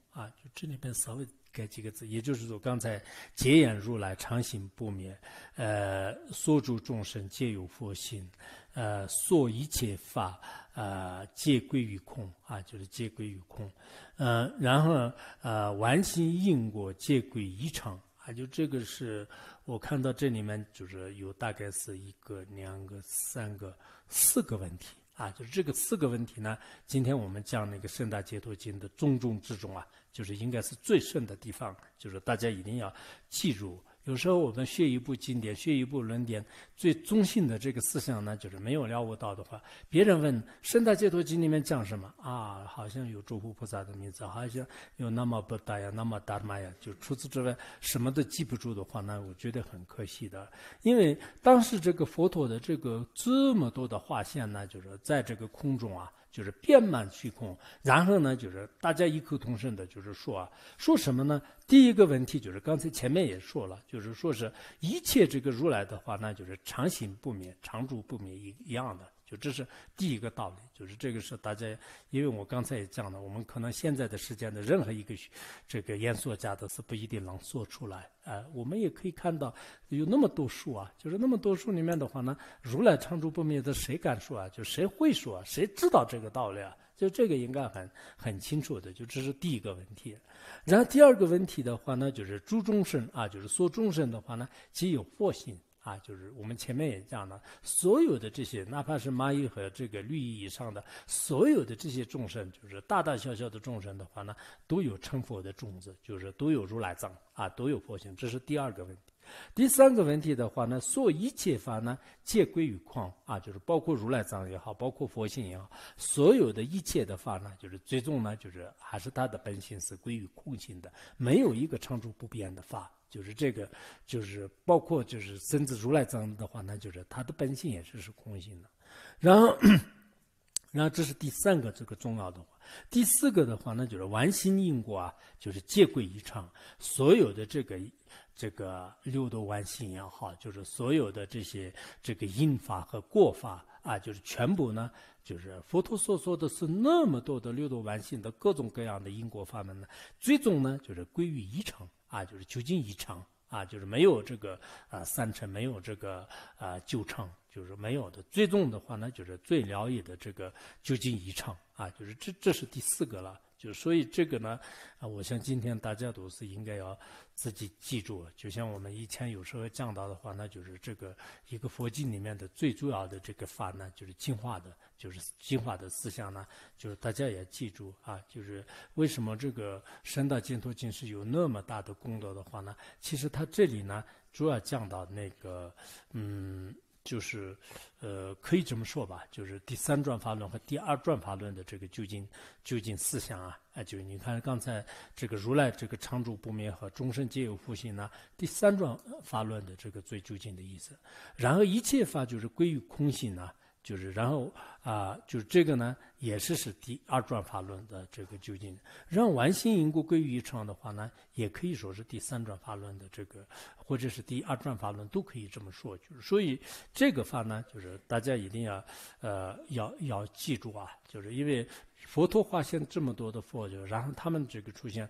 Speaker 1: 这里面稍微改几个字，也就是说，刚才结眼如来常行不灭，呃，所诸众生皆有佛性，呃，所一切法，呃，皆归于空啊，就是皆归于空。嗯，然后呃，完心因果皆归于常啊，就这个是我看到这里面就是有大概是一个、两个、三个、四个问题啊，就是这个四个问题呢，今天我们讲那个《圣大解脱经》的重中之重啊。就是应该是最顺的地方，就是大家一定要记住。有时候我们学一部经典，学一部论点，最中性的这个思想呢，就是没有了悟到的话，别人问《圣大戒陀经》里面讲什么啊？好像有诸佛菩萨的名字，好像有那么不达呀，那么达嘛呀。就除此之外，什么都记不住的话呢，我觉得很可惜的。因为当时这个佛陀的这个这么多的画像呢，就是在这个空中啊。就是遍满虚空，然后呢，就是大家异口同声的，就是说啊，说什么呢？第一个问题就是刚才前面也说了，就是说是一切这个如来的话，那就是常行不灭、常住不灭一一样的。就这是第一个道理，就是这个是大家，因为我刚才也讲了，我们可能现在的时间的任何一个这个演说家都是不一定能说出来啊。我们也可以看到，有那么多书啊，就是那么多书里面的话呢，如来常住不灭的，谁敢说啊？就谁会说？谁知道这个道理啊？就这个应该很很清楚的。就这是第一个问题，然后第二个问题的话呢，就是诸众生啊，就是说众生的话呢，既有佛性。啊，就是我们前面也讲了，所有的这些，哪怕是蚂蚁和这个绿蚁以上的，所有的这些众生，就是大大小小的众生的话呢，都有成佛的种子，就是都有如来藏啊，都有佛性，这是第二个问题。第三个问题的话呢，说一切法呢，皆归于空啊，就是包括如来藏也好，包括佛性也好，所有的一切的法呢，就是最终呢，就是还是它的本性是归于空性的，没有一个常住不变的法，就是这个，就是包括就是甚至如来藏的话，那就是它的本性也是是空性的。然后，然后这是第三个这个重要的话。第四个的话呢，就是完心因果啊，就是皆归于常，所有的这个。这个六度万行也好，就是所有的这些这个因法和过法啊，就是全部呢，就是佛陀所说的是那么多的六度万行的各种各样的因果法门呢，最终呢就是归于一乘啊，就是究竟一乘啊，就是没有这个啊三乘，没有这个啊九乘，就是没有的。最终的话呢，就是最了解的这个究竟一乘啊，就是这这是第四个了。就所以这个呢，啊，我想今天大家都是应该要自己记住。就像我们以前有时候讲到的话，那就是这个一个佛经里面的最重要的这个法呢，就是净化的，就是净化的思想呢，就是大家也记住啊。就是为什么这个《三大净土经》是有那么大的功德的话呢？其实它这里呢，主要讲到那个，嗯。就是，呃，可以这么说吧，就是第三转法论和第二转法论的这个究竟究竟思想啊，哎，就是你看刚才这个如来这个常住不灭和终身皆有佛性呢，第三转法论的这个最究竟的意思，然后一切法就是归于空性呢。就是，然后啊，就是这个呢，也是是第二转法轮的这个究竟，让完心因果归于一创的话呢，也可以说是第三转法轮的这个，或者是第二转法轮都可以这么说。就是，所以这个法呢，就是大家一定要呃，要要记住啊，就是因为佛陀化现这么多的佛，就然后他们这个出现。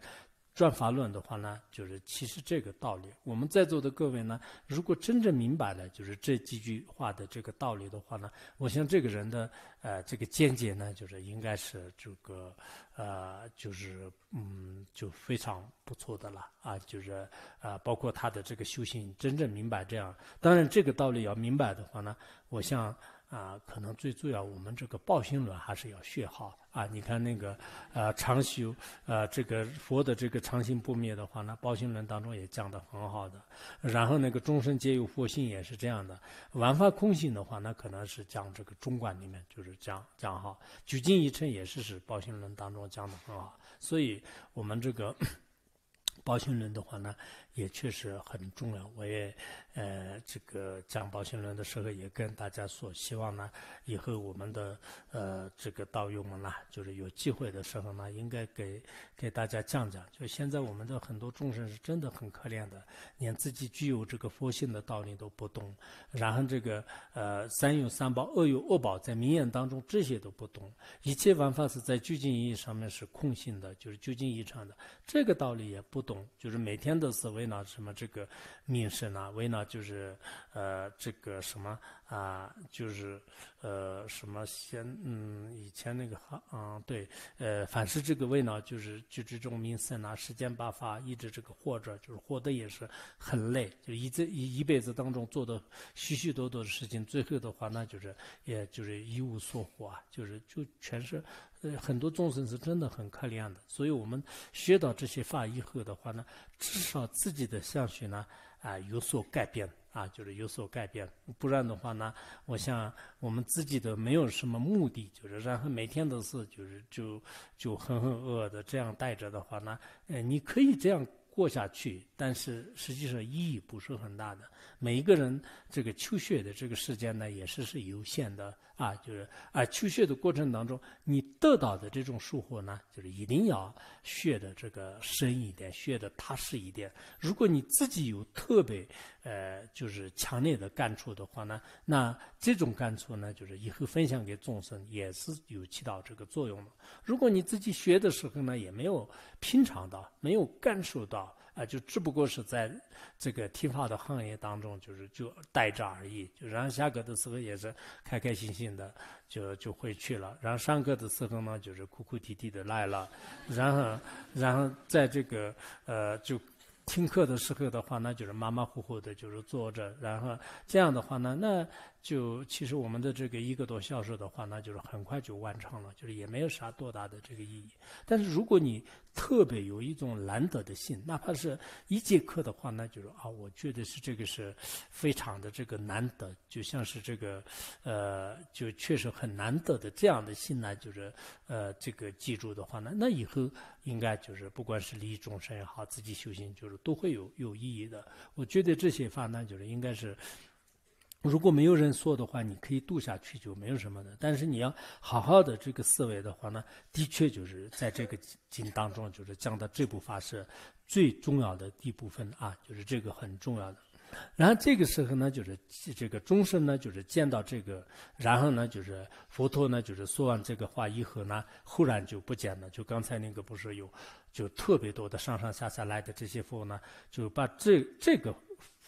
Speaker 1: 《转法论》的话呢，就是其实这个道理，我们在座的各位呢，如果真正明白了就是这几句话的这个道理的话呢，我想这个人的呃这个见解呢，就是应该是这个呃就是嗯就非常不错的了啊，就是啊包括他的这个修行真正明白这样，当然这个道理要明白的话呢，我想。啊，可能最主要我们这个《报心轮还是要学好啊。你看那个，呃，长修，呃，这个佛的这个长心不灭的话，那《报心轮当中也讲得很好的。然后那个众生皆有佛性也是这样的。完发空性的话，那可能是讲这个中观里面就是讲讲好。举经一称也是是《报心轮当中讲得很好，所以我们这个 《报心轮的话呢。也确实很重要，我也，呃，这个讲保险论的时候也跟大家说，希望呢，以后我们的，呃，这个道友们呐，就是有机会的时候呢，应该给给大家讲讲。就现在我们的很多众生是真的很可怜的，连自己具有这个佛性的道理都不懂，然后这个，呃，善有善报，恶有恶报，在名言当中这些都不懂，一切万法是在究竟意义上面是空性的，就是究竟遗传的这个道理也不懂，就是每天都是为。那什么这个面试啊，为呢就是呃这个什么。啊，就是，呃，什么先，嗯，以前那个行，嗯，对，呃，凡是这个位呢，就是就这种名声呢，世间八法，一直这个活着，就是活的也是很累，就一这一一辈子当中做的许许多多的事情，最后的话，那就是也就是一无所获，啊，就是就全是，呃，很多众生是真的很可怜的，所以我们学到这些法以后的话呢，至少自己的相学呢，啊，有所改变。啊，就是有所改变，不然的话呢，我想我们自己都没有什么目的，就是然后每天都是就是就就浑浑噩噩的这样带着的话呢，呃，你可以这样过下去，但是实际上意义不是很大的。每一个人这个求学的这个时间呢，也是是有限的啊，就是啊，求学的过程当中，你得到的这种收获呢，就是一定要学的这个深一点，学的踏实一点。如果你自己有特别呃，就是强烈的感触的话呢，那这种感触呢，就是以后分享给众生也是有起到这个作用的。如果你自己学的时候呢，也没有品尝到，没有感受到。啊，就只不过是在这个听发的行业当中，就是就待着而已。就然后下课的时候也是开开心心的就就回去了。然后上课的时候呢，就是哭哭啼啼的来了。然后然后在这个呃就听课的时候的话，那就是马马虎虎的，就是坐着。然后这样的话呢，那。就其实我们的这个一个多小时的话，那就是很快就完成了，就是也没有啥多大的这个意义。但是如果你特别有一种难得的心，哪怕是一节课的话呢，就是啊，我觉得是这个是非常的这个难得，就像是这个，呃，就确实很难得的这样的心呢，就是呃，这个记住的话呢，那以后应该就是不管是利益众生也好，自己修行就是都会有有意义的。我觉得这些话呢，就是应该是。如果没有人说的话，你可以度下去就没有什么的。但是你要好好的这个思维的话呢，的确就是在这个经当中，就是讲到这部法是最重要的一部分啊，就是这个很重要的。然后这个时候呢，就是这个众生呢，就是见到这个，然后呢，就是佛陀呢，就是说完这个话以后呢，忽然就不讲了。就刚才那个不是有，就特别多的上上下下来的这些佛呢，就把这这个。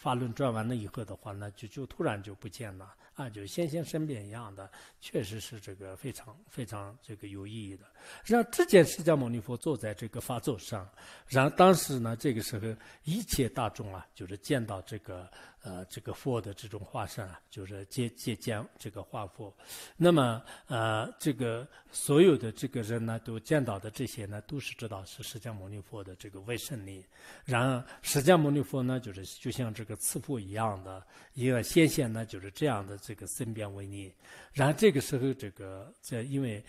Speaker 1: 法轮转完了以后的话，那就就突然就不见了。啊，就是先生升变一样的，确实是这个非常非常这个有意义的。让这件释迦牟尼佛坐在这个法座上，然后当时呢，这个时候一切大众啊，就是见到这个呃这个佛的这种化身啊，就是接接见这个化佛，那么呃这个所有的这个人呢，都见到的这些呢，都是知道是释迦牟尼佛的这个威胜力。然后释迦牟尼佛呢，就是就像这个赐福一样的一个先贤呢，就是这样的。这个身边为念。然后这个时候，这个在因为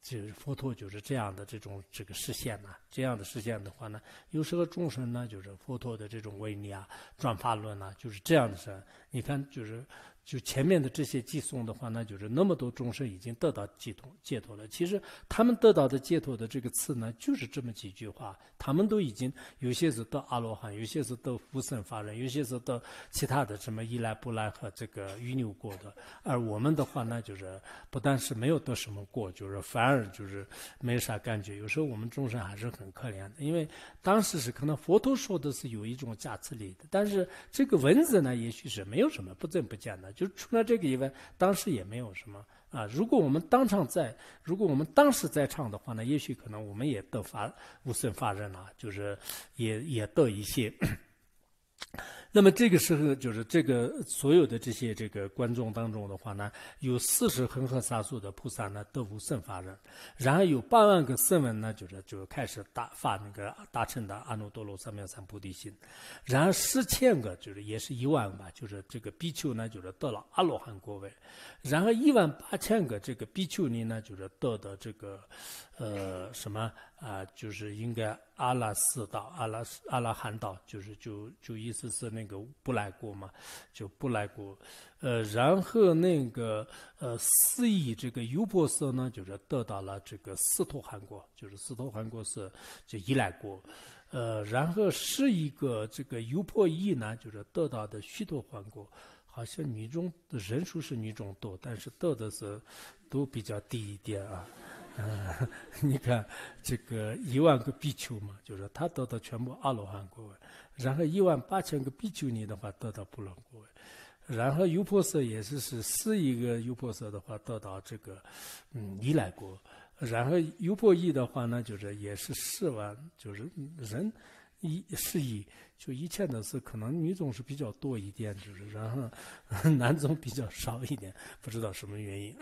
Speaker 1: 就是佛陀就是这样的这种这个实现嘛，这样的实现的话呢，有时候众生呢就是佛陀的这种威力啊，转法论呐，就是这样的子。你看就是。就前面的这些寄送的话，那就是那么多众生已经得到解脱解脱了。其实他们得到的解脱的这个次呢，就是这么几句话。他们都已经有些是到阿罗汉，有些是到福生法人，有些是到其他的什么依莱不来和这个遗牛过的。而我们的话呢，就是不但是没有得什么过，就是反而就是没啥感觉。有时候我们众生还是很可怜的，因为当时是可能佛陀说的是有一种加持力的，但是这个文字呢，也许是没有什么不增不减的。就除了这个以外，当时也没有什么啊。如果我们当场在，如果我们当时在场的话呢，也许可能我们也得发无损发热呢，就是也也得一些。那么这个时候，就是这个所有的这些这个观众当中的话呢，有四十恒河沙数的菩萨呢，都无甚法人；然后有八万个僧人呢，就是就开始打发那个大乘的阿耨多罗三藐三菩提心；然后四千个，就是也是一万吧，就是这个比丘呢，就是到了阿罗汉果位；然后一万八千个这个比丘尼呢，就是到的这个。呃，什么啊？就是应该阿拉斯岛、阿拉斯、阿拉罕岛，就是就就意思是那个不莱国嘛，就不莱国，呃，然后那个呃，四亿这个优波色呢，就是得到了这个斯托韩国，就是斯托韩国是就依赖过。呃，然后是一个这个尤破易呢，就是得到的虚脱汉国，好像女中人数是女中多，但是到的是都比较低一点啊。嗯，你看这个一万个比丘嘛，就是他得到全部阿罗汉果位，然后一万八千个比丘尼的话得到不罗国果位，然后优婆塞也是是四一个优婆塞的话得到这个嗯尼兰国，然后优婆夷的话呢，就是也是四万就是人一是以就一切的是可能女总是比较多一点，就是然后男总比较少一点，不知道什么原因。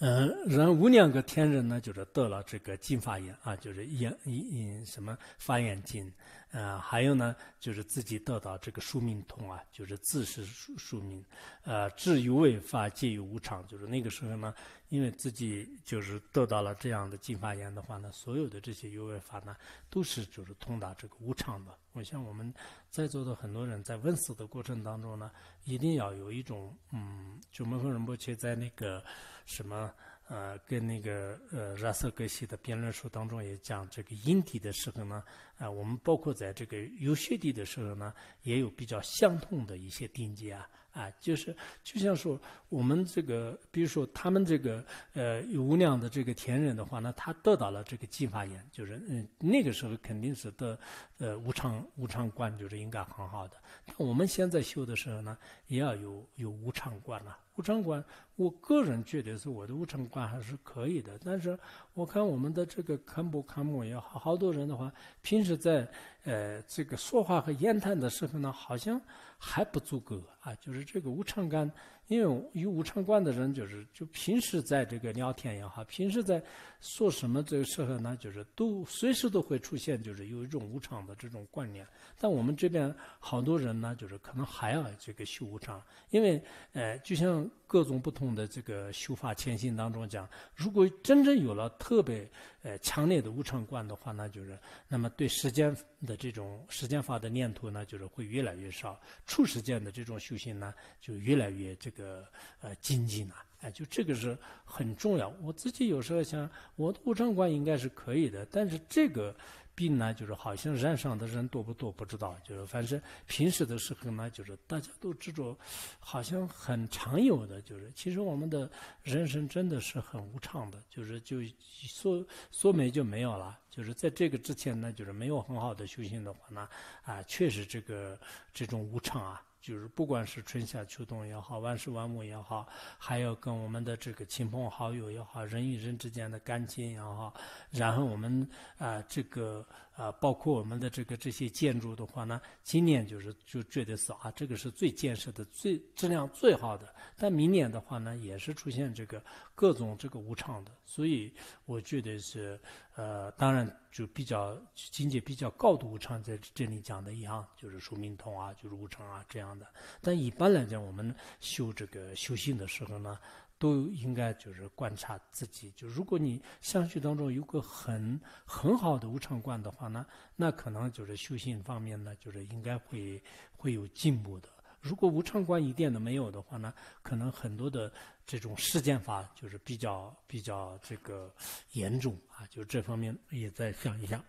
Speaker 1: 嗯，人无量个天人呢，就是得了这个净法眼啊，就是眼眼什么法眼净啊，还有呢，就是自己得到这个宿命通啊，就是自是宿命呃，至于为法，皆于无常，就是那个时候呢，因为自己就是得到了这样的净法眼的话呢，所有的这些有为法呢，都是就是通达这个无常的。我像我们在座的很多人在问死的过程当中呢，一定要有一种嗯，就门诃仁波切在那个。什么呃，跟那个呃，热色格西的辩论书当中也讲，这个阴地的时候呢，啊，我们包括在这个有学地的时候呢，也有比较相同的一些定义啊，啊，就是就像说我们这个，比如说他们这个呃无量的这个天人的话呢，他得到了这个净法眼，就是嗯，那个时候肯定是得呃无常无常观，就是应该很好的。那我们现在修的时候呢，也要有有无常观了。无肠管，我个人觉得是我的无肠管还是可以的，但是我看我们的这个看不看姆也好好多人的话，平时在呃这个说话和言谈的时候呢，好像还不足够啊，就是这个无肠馆。因为有无常观的人，就是就平时在这个聊天也好，平时在说什么这个时候呢，就是都随时都会出现，就是有一种无常的这种观念。但我们这边好多人呢，就是可能还要这个修无常，因为呃，就像各种不同的这个修法前行当中讲，如果真正有了特别呃强烈的无常观的话，那就是那么对时间的这种时间法的念头呢，就是会越来越少，处时间的这种修行呢，就越来越这个。个呃，经济呢？哎，就这个是很重要。我自己有时候想，我的无常观应该是可以的。但是这个病呢，就是好像染上的人多不多不知道。就是，反正平时的时候呢，就是大家都知道，好像很常有的。就是，其实我们的人生真的是很无常的。就是，就说说没就没有了。就是在这个之前呢，就是没有很好的修行的话呢，啊，确实这个这种无常啊。就是不管是春夏秋冬也好，万事万物也好，还有跟我们的这个亲朋好友也好，人与人之间的感情也好，然后我们啊这个。啊，包括我们的这个这些建筑的话呢，今年就是就觉得是啊，这个是最建设的最质量最好的。但明年的话呢，也是出现这个各种这个无常的，所以我觉得是呃，当然就比较境界比较高的无常，在这里讲的一样，就是说命通啊，就是无常啊这样的。但一般来讲，我们修这个修行的时候呢。都应该就是观察自己，就如果你相续当中有个很很好的无常观的话呢，那可能就是修行方面呢，就是应该会会有进步的。如果无常观一点都没有的话呢，可能很多的这种世间法就是比较比较这个严重啊，就这方面也再想一想。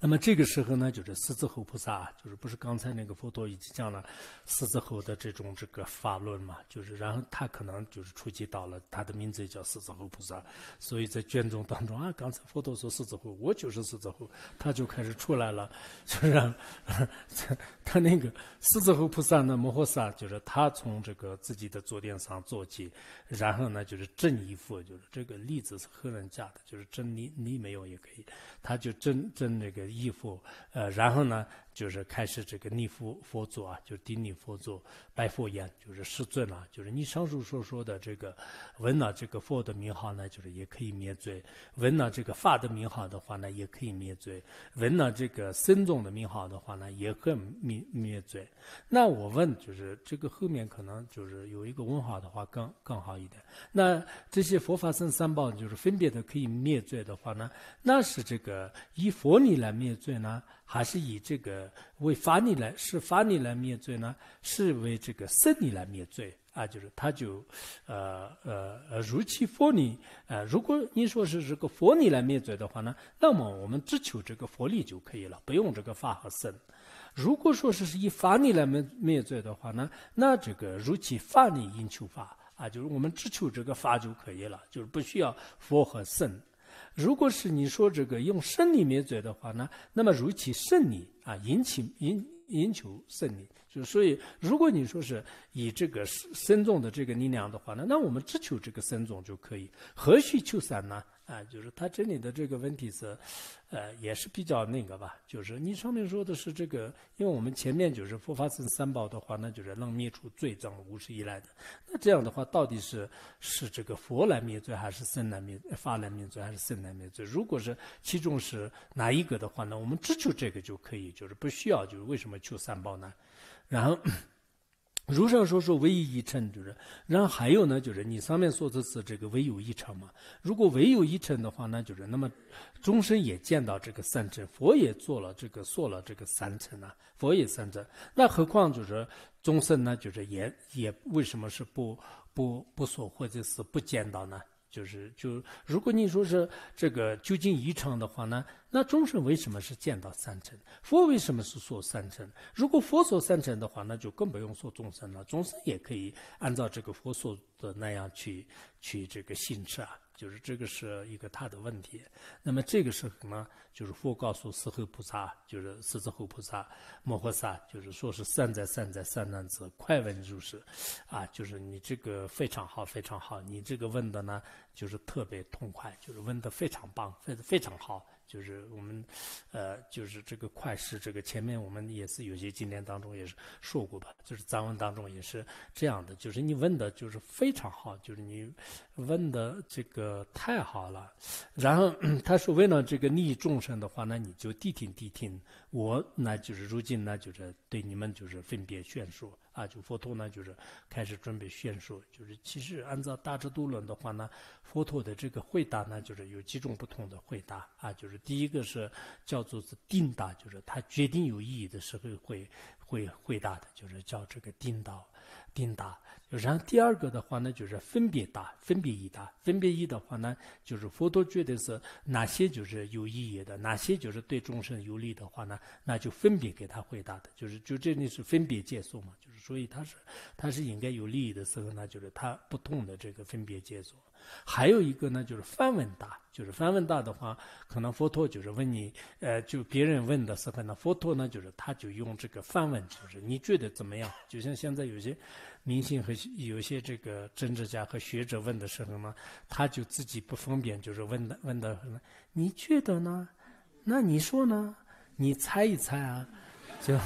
Speaker 1: 那么这个时候呢，就是狮子吼菩萨，就是不是刚才那个佛陀已经讲了狮子吼的这种这个法论嘛？就是然后他可能就是触及到了，他的名字叫狮子吼菩萨，所以在卷宗当中啊，刚才佛陀说狮子吼，我就是狮子吼，他就开始出来了，就是 他那个狮子吼菩萨呢，摩诃萨就是他从这个自己的坐垫上坐起，然后呢就是正衣服，就是这个例子是后人家的，就是正泥你没有也可以，他就正正。那个衣服，呃，然后呢？就是开始这个逆佛佛祖啊，就是顶礼佛祖拜佛言，就是师尊了，就是你上述所说的这个，闻了这个佛的名号呢，就是也可以灭罪；闻了这个法的名号的话呢，也可以灭罪；闻了这个僧众的名号的话呢，也可以灭灭罪。那我问，就是这个后面可能就是有一个问号的话，更更好一点。那这些佛法僧三宝就是分别的可以灭罪的话呢，那是这个依佛理来灭罪呢？还是以这个为法力来是法力来灭罪呢？是为这个僧力来灭罪啊？就是他就，呃呃呃，如其佛力呃，如果你说是这个佛力来灭罪的话呢，那么我们只求这个佛力就可以了，不用这个法和僧。如果说是以法力来灭灭罪的话呢，那这个如其法力应求法啊，就是我们只求这个法就可以了，就是不需要佛和僧。如果是你说这个用胜利灭罪的话呢，那么如其胜利啊，引起引引求胜利，就所以如果你说是以这个生众的这个力量的话呢，那我们只求这个生众就可以，何须求三呢？啊，就是他这里的这个问题是，呃，也是比较那个吧。就是你上面说的是这个，因为我们前面就是佛法僧三宝的话，那就是能灭除罪障、无始以来的。那这样的话，到底是是这个佛来灭罪，还是僧来灭法来灭罪，还是僧来灭罪？如果是其中是哪一个的话呢？我们只求这个就可以，就是不需要，就是为什么求三宝呢？然后。如上所说，唯一一乘，就是。然后还有呢，就是你上面说的是这个唯有一乘嘛？如果唯有一乘的话，那就是那么，众生也见到这个三乘，佛也做了这个说了这个三乘啊，佛也三乘，那何况就是众生呢？就是也也为什么是不不不说或者是不见到呢？就是就，如果你说是这个究竟遗乘的话呢，那众生为什么是见到三乘？佛为什么是说三乘？如果佛说三乘的话，那就更不用说众生了，众生也可以按照这个佛说的那样去去这个行持啊。就是这个是一个他的问题，那么这个时候呢，就是佛告诉四慧菩萨，就是四智后菩萨，摩诃萨，就是说是善哉善哉善男子，快问如是，啊，就是你这个非常好非常好，你这个问的呢，就是特别痛快，就是问的非常棒，非非常好。就是我们，呃，就是这个快事，这个前面我们也是有些经典当中也是说过吧，就是藏文当中也是这样的，就是你问的就是非常好，就是你问的这个太好了，然后他所谓了这个利益众生的话，那你就谛听谛听。我那就是如今呢，就是对你们就是分别宣说啊，就佛陀呢就是开始准备宣说，就是其实按照《大智度论》的话呢，佛陀的这个回答呢就是有几种不同的回答啊，就是第一个是叫做是定答，就是他决定有意义的时候会会回答的，就是叫这个定答。定达。然后第二个的话呢，就是分别答，分别一答，分别一的话呢，就是佛陀觉得是哪些就是有意义的，哪些就是对众生有利的话呢，那就分别给他回答的，就是就这里是分别解说嘛，就是所以他是他是应该有利益的时候呢，就是他不同的这个分别解说，还有一个呢就是梵文答，就是梵文答的话，可能佛陀就是问你，呃，就别人问的时候呢，佛陀呢就是他就用这个梵文，就是你觉得怎么样？就像现在有些。明星和有些这个政治家和学者问的时候呢，他就自己不方便，就是问的问的什么？你觉得呢？那你说呢？你猜一猜啊？就，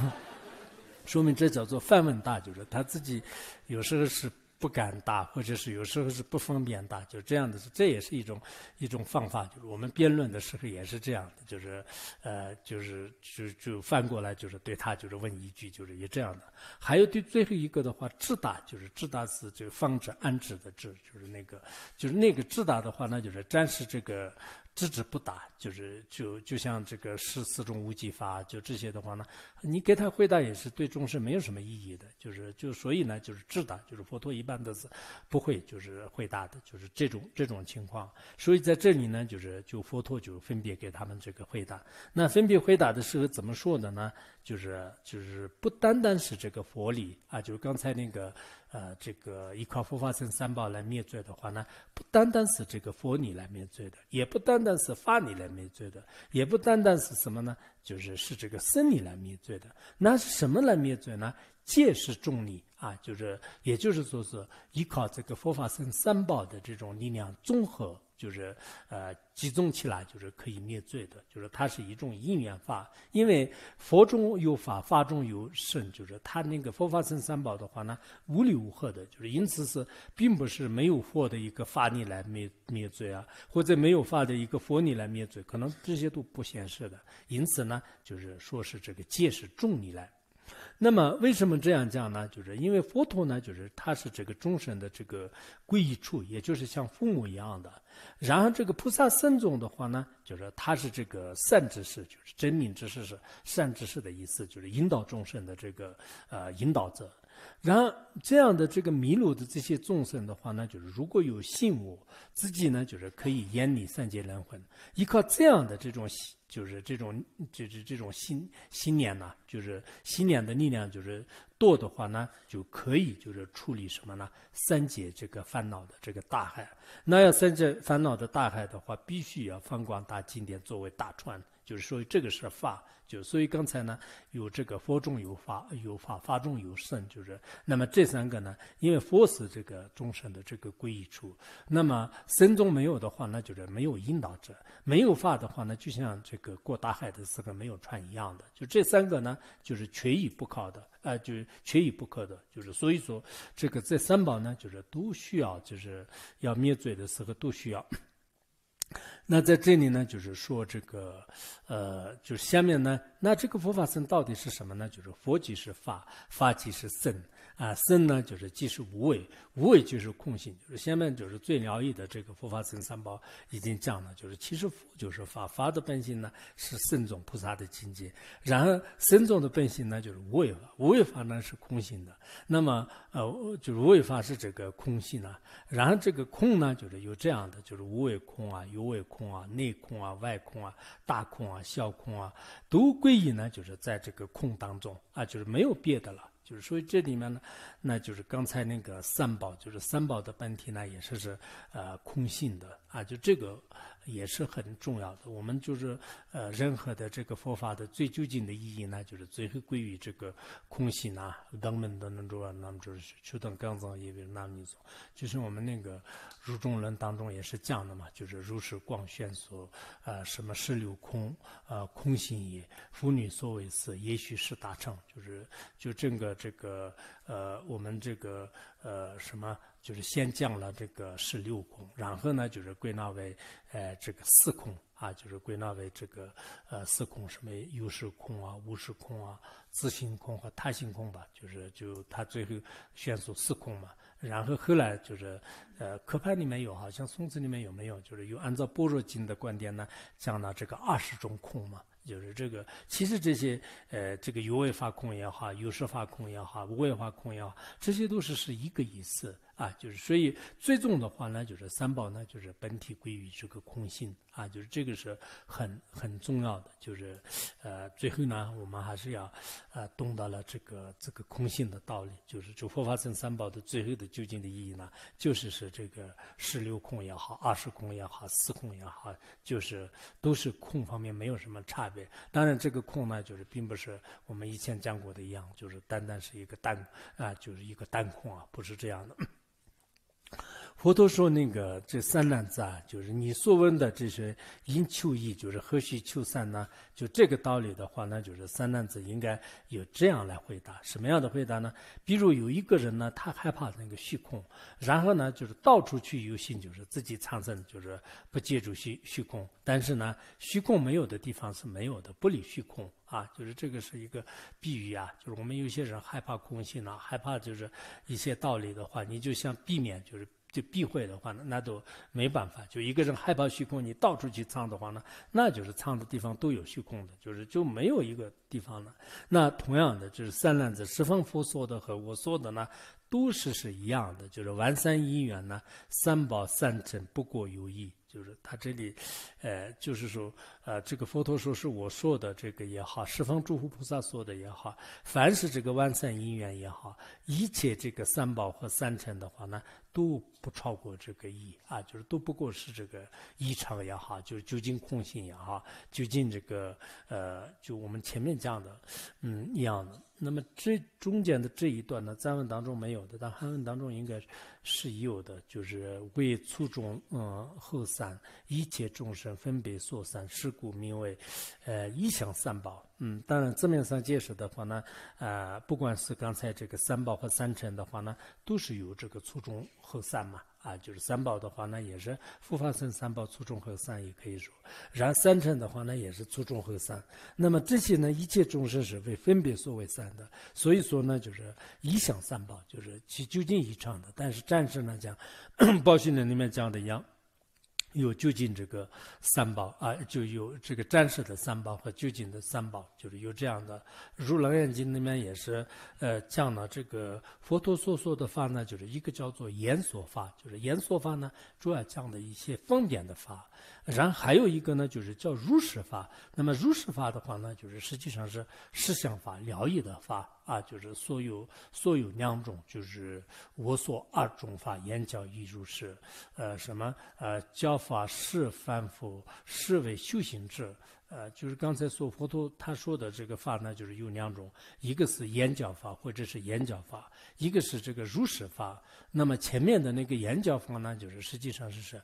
Speaker 1: 说明这叫做泛问大，就是他自己有时候是。不敢打，或者是有时候是不方便打，就这样的，这也是一种一种方法，就是我们辩论的时候也是这样的，就是，呃，就是就就反过来，就是对他就是问一句，就是也这样的。还有对最后一个的话，制打就是制打是就放置安置的制，就是那个就是那个制打的话，那就是展示这个。智者不打，就是就就像这个是四种无记法，就这些的话呢，你给他回答也是对众生没有什么意义的，就是就所以呢就是智打，就是佛陀一般都是不会就是回答的，就是这种这种情况，所以在这里呢就是就佛陀就分别给他们这个回答，那分别回答的时候怎么说的呢？就是就是不单单是这个佛理啊，就是刚才那个。呃，这个依靠佛法僧三宝来灭罪的话呢，不单单是这个佛你来灭罪的，也不单单是法你来灭罪的，也不单单是什么呢？就是是这个僧你来灭罪的。那是什么来灭罪呢？戒是重力啊，就是也就是说是依靠这个佛法僧三宝的这种力量综合。就是，呃，集中起来就是可以灭罪的，就是它是一种因缘法，因为佛中有法，法中有圣，就是它那个佛法僧三宝的话呢，无理无合的，就是因此是并不是没有获得一个法力来灭灭罪啊，或者没有法的一个佛力来灭罪，可能这些都不现实的，因此呢，就是说是这个戒是重力来。那么为什么这样讲呢？就是因为佛陀呢，就是他是这个众生的这个归依处，也就是像父母一样的。然后这个菩萨僧众的话呢，就是他是这个善知识，就是真明知识是善知识的意思，就是引导众生的这个呃引导者。然后这样的这个迷路的这些众生的话呢，就是如果有信物，自己呢就是可以远离三界轮回。依靠这样的这种信，就是这种就是这种信信念呢，就是信念的力量，就是堕的话呢就可以就是处理什么呢？三界这个烦恼的这个大海。那要三界烦恼的大海的话，必须要放广大经典作为大船。就是说，这个是法，就所以刚才呢，有这个佛中有法，有法法中有圣，就是那么这三个呢，因为佛是这个众生的这个归依处，那么僧中没有的话，那就是没有引导者；没有法的话呢，就像这个过大海的时候没有船一样的。就这三个呢，就是缺一不可的，啊，就是缺一不可的。就是所以说，这个这三宝呢，就是都需要，就是要灭罪的时候都需要。那在这里呢，就是说这个，呃，就下面呢，那这个佛法僧到底是什么呢？就是佛即是法，法即是僧。啊，僧呢就是即是无为，无为就是空性，就是下面就是最了义的这个佛法三宝已经讲了，就是其实佛就是法法的本性呢是圣众菩萨的境界，然后僧众的本性呢就是无为法，无为法呢是空性的，那么呃就是无为法是这个空性呢，然后这个空呢就是有这样的，就是无为空啊，有为空啊，内空啊，外空啊，大空啊，小空啊，都归依呢就是在这个空当中啊，就是没有别的了。就是所以这里面呢，那就是刚才那个三宝，就是三宝的本体呢，也是是呃空性的啊，就这个也是很重要的。我们就是呃，任何的这个佛法的最究竟的意义呢，就是最后归于这个空性啊。人们的那种那是修等刚子，因为男女宗，就是我们那个。《入中人当中也是讲的嘛，就是如实光宣说，呃，什么十六空，呃，空性也，妇女所为色，也许是大乘，就是就整个这个，呃，我们这个，呃，什么，就是先讲了这个十六空，然后呢，就是归纳为，呃，这个四空啊，就是归纳为这个，呃，四空，什么有识空啊，无识空啊，自性空和他性空吧，就是就他最后宣说四空嘛。然后后来就是，呃，科派里面有，好像宋词里面有没有，就是有按照《般若经》的观点呢，讲了这个二十种空嘛，就是这个，其实这些，呃，这个有为法空也好，有识法空也好，无为法空也好，这些都是是一个意思。啊，就是所以最终的话呢，就是三宝呢，就是本体归于这个空性啊，就是这个是很很重要的，就是，呃，最后呢，我们还是要，呃，懂得了这个这个空性的道理，就是主佛法僧三宝的最后的究竟的意义呢，就是是这个十六空也好，二十空也好，四空也好，就是都是空方面没有什么差别。当然，这个空呢，就是并不是我们以前讲过的一样，就是单单是一个单啊，就是一个单空啊，不是这样的。佛陀说：“那个这三难子啊，就是你所问的这些因求义，就是何须求三呢？就这个道理的话呢，就是三难子应该有这样来回答。什么样的回答呢？比如有一个人呢，他害怕那个虚空，然后呢，就是到处去游行，就是自己产生，就是不借助虚虚空。但是呢，虚空没有的地方是没有的，不理虚空啊，就是这个是一个比喻啊。就是我们有些人害怕空性呢，害怕就是一些道理的话，你就想避免就是。”就避讳的话呢，那都没办法。就一个人害怕虚空，你到处去藏的话呢，那就是藏的地方都有虚空的，就是就没有一个地方了。那同样的，就是三兰子十方佛说的和我说的呢，都是是一样的，就是完三因缘呢，三宝三乘不过有意。就是他这里，呃，就是说，呃，这个佛陀说是我说的这个也好，十方诸佛菩萨说的也好，凡是这个万善因缘也好，一切这个三宝和三乘的话呢，都不超过这个一啊，就是都不过是这个一常也好，就是究竟空性也好，究竟这个呃，就我们前面讲的，嗯，一样的。那么这中间的这一段呢，藏文当中没有的，但汉文当中应该。是。是有的，就是为初中嗯后三一切众生分别所三，是故名为，呃异想三宝。嗯，当然字面上解释的话呢，呃不管是刚才这个三宝和三乘的话呢，都是有这个初中后三嘛。啊，就是三宝的话，那也是复发生三宝，初中和三也可以说。然三乘的话，那也是初中和三。那么这些呢，一切众生是会分别所为三的。所以说呢，就是一想三宝，就是其究竟一乘的。但是暂时呢，讲报信人里面讲的一样。有就近这个三宝啊，就有这个战士的三宝和就近的三宝，就是有这样的。如《楞严经》里面也是，呃，讲了这个佛陀所说的法呢，就是一个叫做言说法，就是言说法呢，主要讲的一些方便的法。然还有一个呢，就是叫如实法。那么如实法的话呢，就是实际上是实相法、了义的法啊，就是所有所有两种，就是我所二种法，言教亦如是。呃，什么呃，教法是凡夫，是为修行智。呃，就是刚才说佛陀他说的这个法呢，就是有两种，一个是眼角法或者是眼角法，一个是这个如实法。那么前面的那个眼角法呢，就是实际上是是。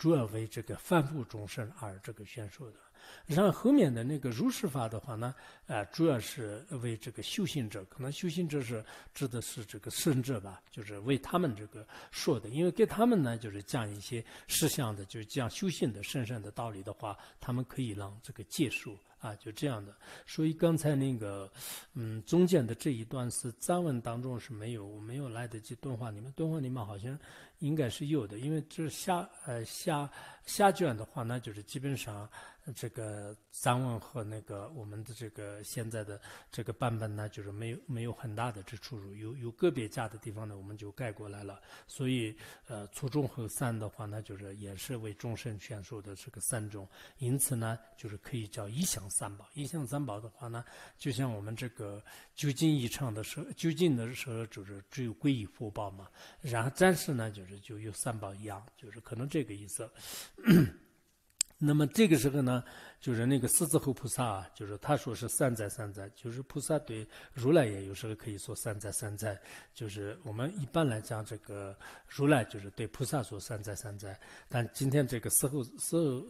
Speaker 1: 主要为这个凡夫众生而这个宣说的，然后后面的那个如是法的话呢，呃，主要是为这个修行者，可能修行者是指的是这个圣者吧，就是为他们这个说的，因为给他们呢就是讲一些事项的，就是讲修行的圣上的道理的话，他们可以让这个戒受啊，就这样的。所以刚才那个，嗯，中间的这一段是藏文当中是没有，我没有来得及顿话，你们顿话你们好像。应该是有的，因为这下呃下下卷的话，那就是基本上这个藏文和那个我们的这个现在的这个版本呢，就是没有没有很大的这出入，有有个别加的地方呢，我们就盖过来了。所以呃初中和三的话呢，就是也是为众生宣说的这个三种，因此呢，就是可以叫一享三宝。一享三宝的话呢，就像我们这个就近一场的时候，就近的时候就是只有皈依佛宝嘛，然后暂时呢就是。就有三宝一样，就是可能这个意思。那么这个时候呢？就是那个狮子吼菩萨啊，就是他说是善哉善哉。就是菩萨对如来也有时候可以说善哉善哉。就是我们一般来讲，这个如来就是对菩萨说善哉善哉。但今天这个狮吼狮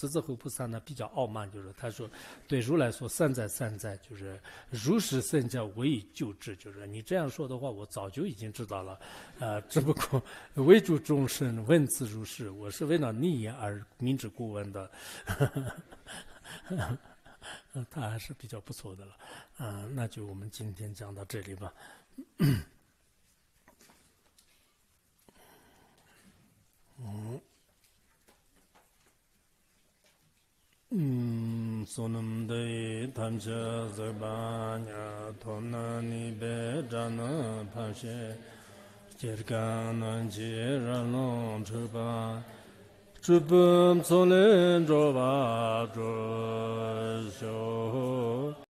Speaker 1: 狮子吼菩萨呢比较傲慢，就是他说对如来说善哉善哉。就是如实圣教，唯以救治。就是你这样说的话，我早就已经知道了。呃，只不过为助众生问之如是，我是为了利益而明知故问的。他还是比较不错的了，嗯，那就我们今天讲到这里吧。嗯 嗯，索囊堆，唐卓热巴呀，托南尼贝扎那巴谢，杰尔嘎南杰然隆卓巴。tsubum tsolen jo va